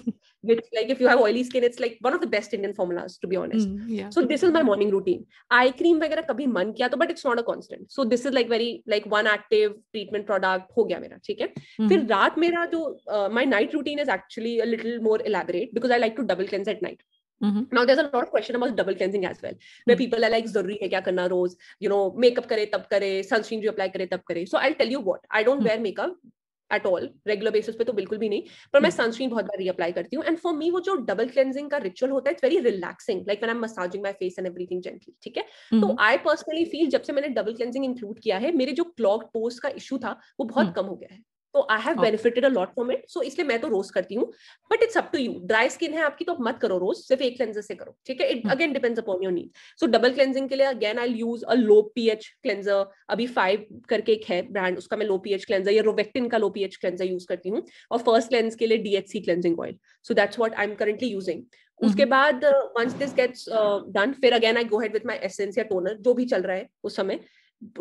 which like if you have oily skin it's like one of the best Indian formulas to be honest so this is my morning routine eye cream वगैरह कभी मन किया तो but it's not a constant so this is like very like one active treatment product हो गया मेरा ठीक है हम्म। फिर रात मेरा जो my night routine is actually little more elaborate because I like to double cleanse at night Mm-hmm. Now there's a lot of question about double cleansing as well, mm-hmm. people are like, "जरूरी है क्या करना रोज? You know, makeup करे तब करे, sunscreen जो apply करे तब करे." So I'll tell you what, I don't mm-hmm. wear makeup at all regular basis पे तो बिल्कुल भी नहीं पर मैं सनस्क्रीन बहुत बार रीअप्लाई करती हूँ एंड फॉर मी वो जो डबल क्लेंजिंग का रिचुअल होता है it's very relaxing like when am massaging my face and everything gently ठीक है तो आई पर्सनली फील जब से मैंने डबल क्लेंजिंग इंक्लूड किया है मेरे जो क्लॉग पोस्ट का इशू था वो बहुत कम हो गया है तो I have benefited a lot from it so इसलिए मैं तो रोज करती हूँ but it's up to you dry skin है आपकी तो मत करो रोज सिर्फ एक क्लेंजर से करो ठीक है it again depends upon your need so double cleansing के लिए again I use a low P H cleanser अभी फाइव करके एक है ब्रांड उसका मैं लो पी एच क्लेंजर या रोवेक्टिन का low P H cleanser use करती हूँ और फर्स्ट क्लेंज के लिए DHC cleansing oil so that's what I am currently using उसके hmm. बाद वंस दिस गेट्स डन फिर again I go head with my essence या टोनर जो भी चल रहा है उस समय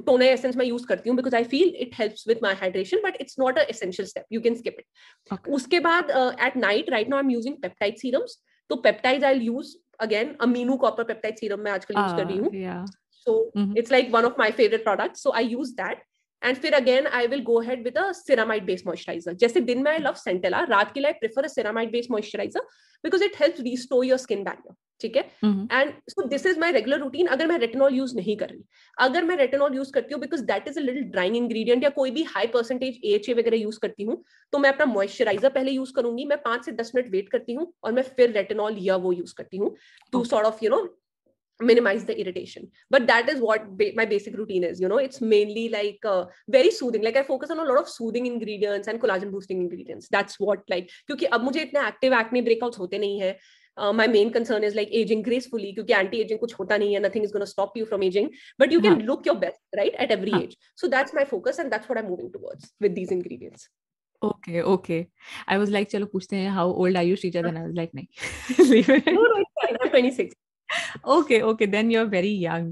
टोनर एसेंस मैं यूज करती हूँ because I feel it help with my hydration but it's not a essential step you can skip it उसके बाद at night right now I am using peptide serums तो peptide I use again amino copper peptide serum मैं आजकल use कर रही ah, हूँ so it's like one of my favourite product so I use that and फिर again I will go head with ceramide based moisturiser जैसे दिन में I love centella रात के लिए I prefer ceramide based moisturiser because it help restore your skin barrier ठीक है and so this is my regular routine अगर मैं रेटेनॉल यूज नहीं कर रही अगर मैं रेटेनॉल यूज करती हूँ because that is a little drying ingredient या कोई भी हाई परसेंटेज ए वगैरह यूज करती हूँ तो मैं अपना मॉइस्चराइजर पहले यूज करूंगी मैं पांच से दस मिनट वेट करती हूँ और मैं फिर रेटेनॉल या वो यूज करती हूँ to sort of you know minimize the irritation but that is what ba- my basic routine is you know it's mainly like uh, very soothing like i focus on a lot of soothing ingredients and collagen boosting ingredients that's what like क्योंकि अब मुझे इतने active acne breakouts होते नहीं है Uh, my main concern is like aging gracefully because anti aging kuch hota nahi hai nothing is going to stop you from aging but you can look your best right at every age so that's my focus and that's what i'm moving towards with these ingredients okay okay i was like chalo puchte hain how old are you Shrija?" then i was like nahi leave it no no it's fine i'm 26 okay okay then you're very young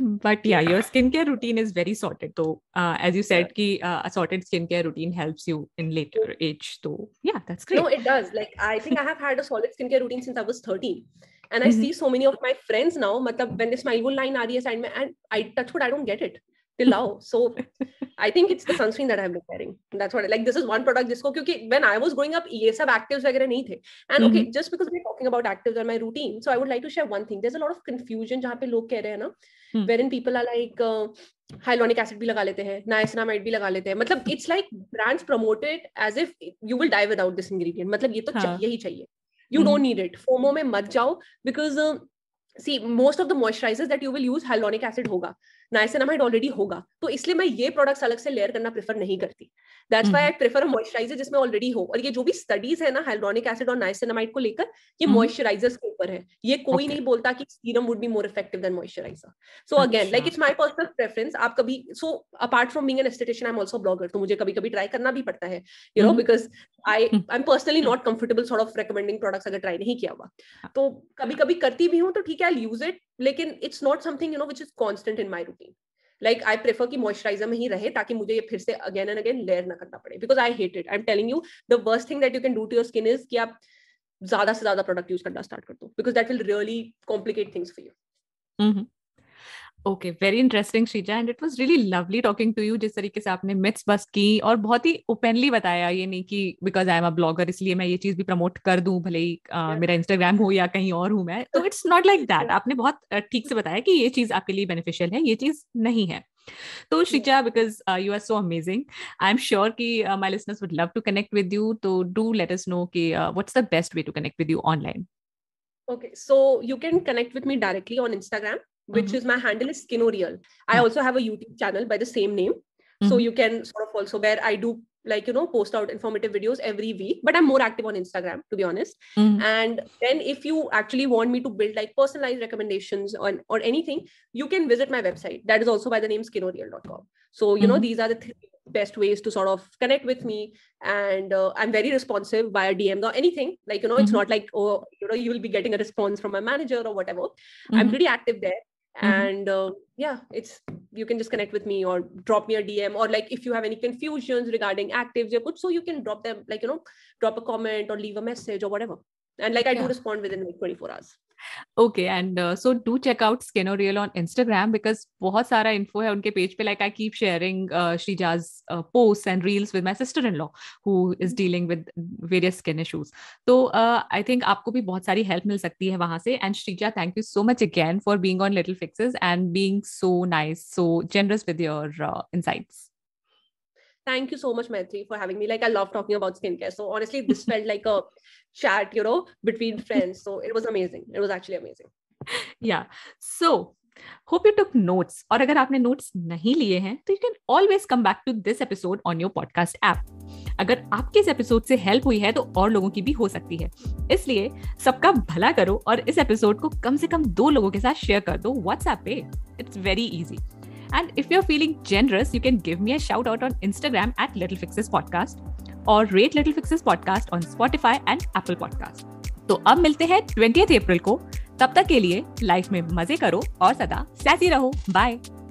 but yeah, your skincare routine is very sorted. So, uh, as you said, yeah. ki, uh, sorted skincare routine helps you in later age. So, yeah, that's No, it does. Like, I think I have had a solid skincare routine since I was 13. And I mm-hmm. see so many of my friends now, matlab, when they smile will line RDS and I touch wood, I don't get it. पिलाओ soap I think it's the sunscreen that I am repairing that's what like this is one product जिसको क्योंकि when I was growing up ये सब actives वगैरह नहीं थे and okay just because we are talking about actives and my routine so I would like to share one thing there is a lot of confusion जहां पे लोग कह रहे हैं ना where in people are like hyaluronic acid भी लगा लेते हैं नाइसिनामाइड भी लगा लेते हैं मतलब it's like brands promoted as if you will die without this ingredient मतलब ये तो हाँ. चाहिए ही चाहिए you don't need it FOMO में मत जाओ because see most of the moisturiser that you will use hyaluronic acid होगा नाइसेनामाइड ऑलरेडी होगा तो इसलिए मैं ये प्रोडक्ट्स अलग से लेयर करना प्रेफर नहीं करती that's why I prefer moisturiser जिसमें ऑलरेडी हो और ये जो भी स्टडीज है ना हाइलोनिक एसिड और नाइसेनामाइड को लेकर ये मॉइस्चराइजर्स हम्म। के ऊपर है ये कोई okay. नहीं बोलता कि serum would be more effective than moisturiser so again like it's my personal preference आप कभी so apart from being an aesthetician I am also blogger तो मुझे कभी कभी ट्राई करना भी पड़ता है you know because I I am personally not comfortable sort of recommending products अगर ट्राई नहीं किया हुआ तो कभी कभी करती भी हूँ तो ठीक कि आई यूज इट लेकिन it's not something you know which is constant in my routine like I prefer की मॉइस्चराइजर में ही रहे ताकि मुझे ये फिर से अगेन एंड अगेन लेयर ना करना पड़े because I hate it I am telling you the worst thing that you can do to your skin is कि आप ज्यादा से ज्यादा प्रोडक्ट यूज करना स्टार्ट कर दो because that will really complicate things for you okay very interesting Shreeja and it was really lovely talking to you जिस तरीके से आपने मिथ्स बस्ट की और बहुत ही ओपनली बताया ये नहीं कि because I am a blogger इसलिए मैं ये चीज भी प्रमोट कर दूं भले ही uh, मेरा इंस्टाग्राम हो या कहीं और हूं मैं तो इट्स नॉट लाइक दैट आपने बहुत ठीक से बताया कि ये चीज आपके लिए बेनिफिशियल है ये चीज नहीं है तो Shreeja because you are so amazing I am sure कि my listeners would love to connect with you तो डू लेट अस नो कि what's the best way to connect with you online okay so you can connect with me directly on Instagram which mm-hmm. is my handle is Skinoreal. I mm-hmm. also have a YouTube channel by the same name. Mm-hmm. So you can sort of also where I do like you know post out informative videos every week but i'm more active on instagram to be honest mm-hmm. and then if you actually want me to build like personalized recommendations on or anything you can visit my website that is also by the name skinoreal.com so you know mm-hmm. these are the three best ways to sort of connect with me and uh, i'm very responsive via DM or anything like you know it's mm-hmm. not like oh you know you will be getting a response from my manager or whatever mm-hmm. i'm pretty active there Mm-hmm. and uh, yeah it's you can just connect with me or drop me a dm or like if you have any confusions regarding actives good so you can drop them like you know drop a comment or leave a message or whatever and like i do respond within like 24 hours okay and uh, so do check out skinner real on instagram because bahut sara info hai unke page pe like i keep sharing uh, shrija's uh, posts and reels with my sister in law who is mm-hmm. dealing with various skin issues so uh, i think aapko bhi bahut sari help mil sakti hai wahan and shrija thank you so much again for being on little fixes and being so nice so generous with your uh, insights thank you so much Maitri for having me like I love talking about skincare so honestly this felt like a chat you know between friends so it was amazing it was actually amazing yeah so hope you took notes और अगर आपने notes नहीं लिए हैं तो you can always come back to this episode on your podcast app अगर आपके इस एपिसोड से हेल्प हुई है तो और लोगों की भी हो सकती है इसलिए सबका भला करो और इस एपिसोड को कम से कम दो लोगों के साथ शेयर कर दो व्हाट्सएप पे it's very easy And if you're feeling generous, you can give me a shout out on Instagram at Little Fixes Podcast or rate Little Fixes Podcast on Spotify and Apple Podcast. तो अब मिलते हैं twenty April को तब तक के लिए life में मजे करो और सदा सैसी रहो बाय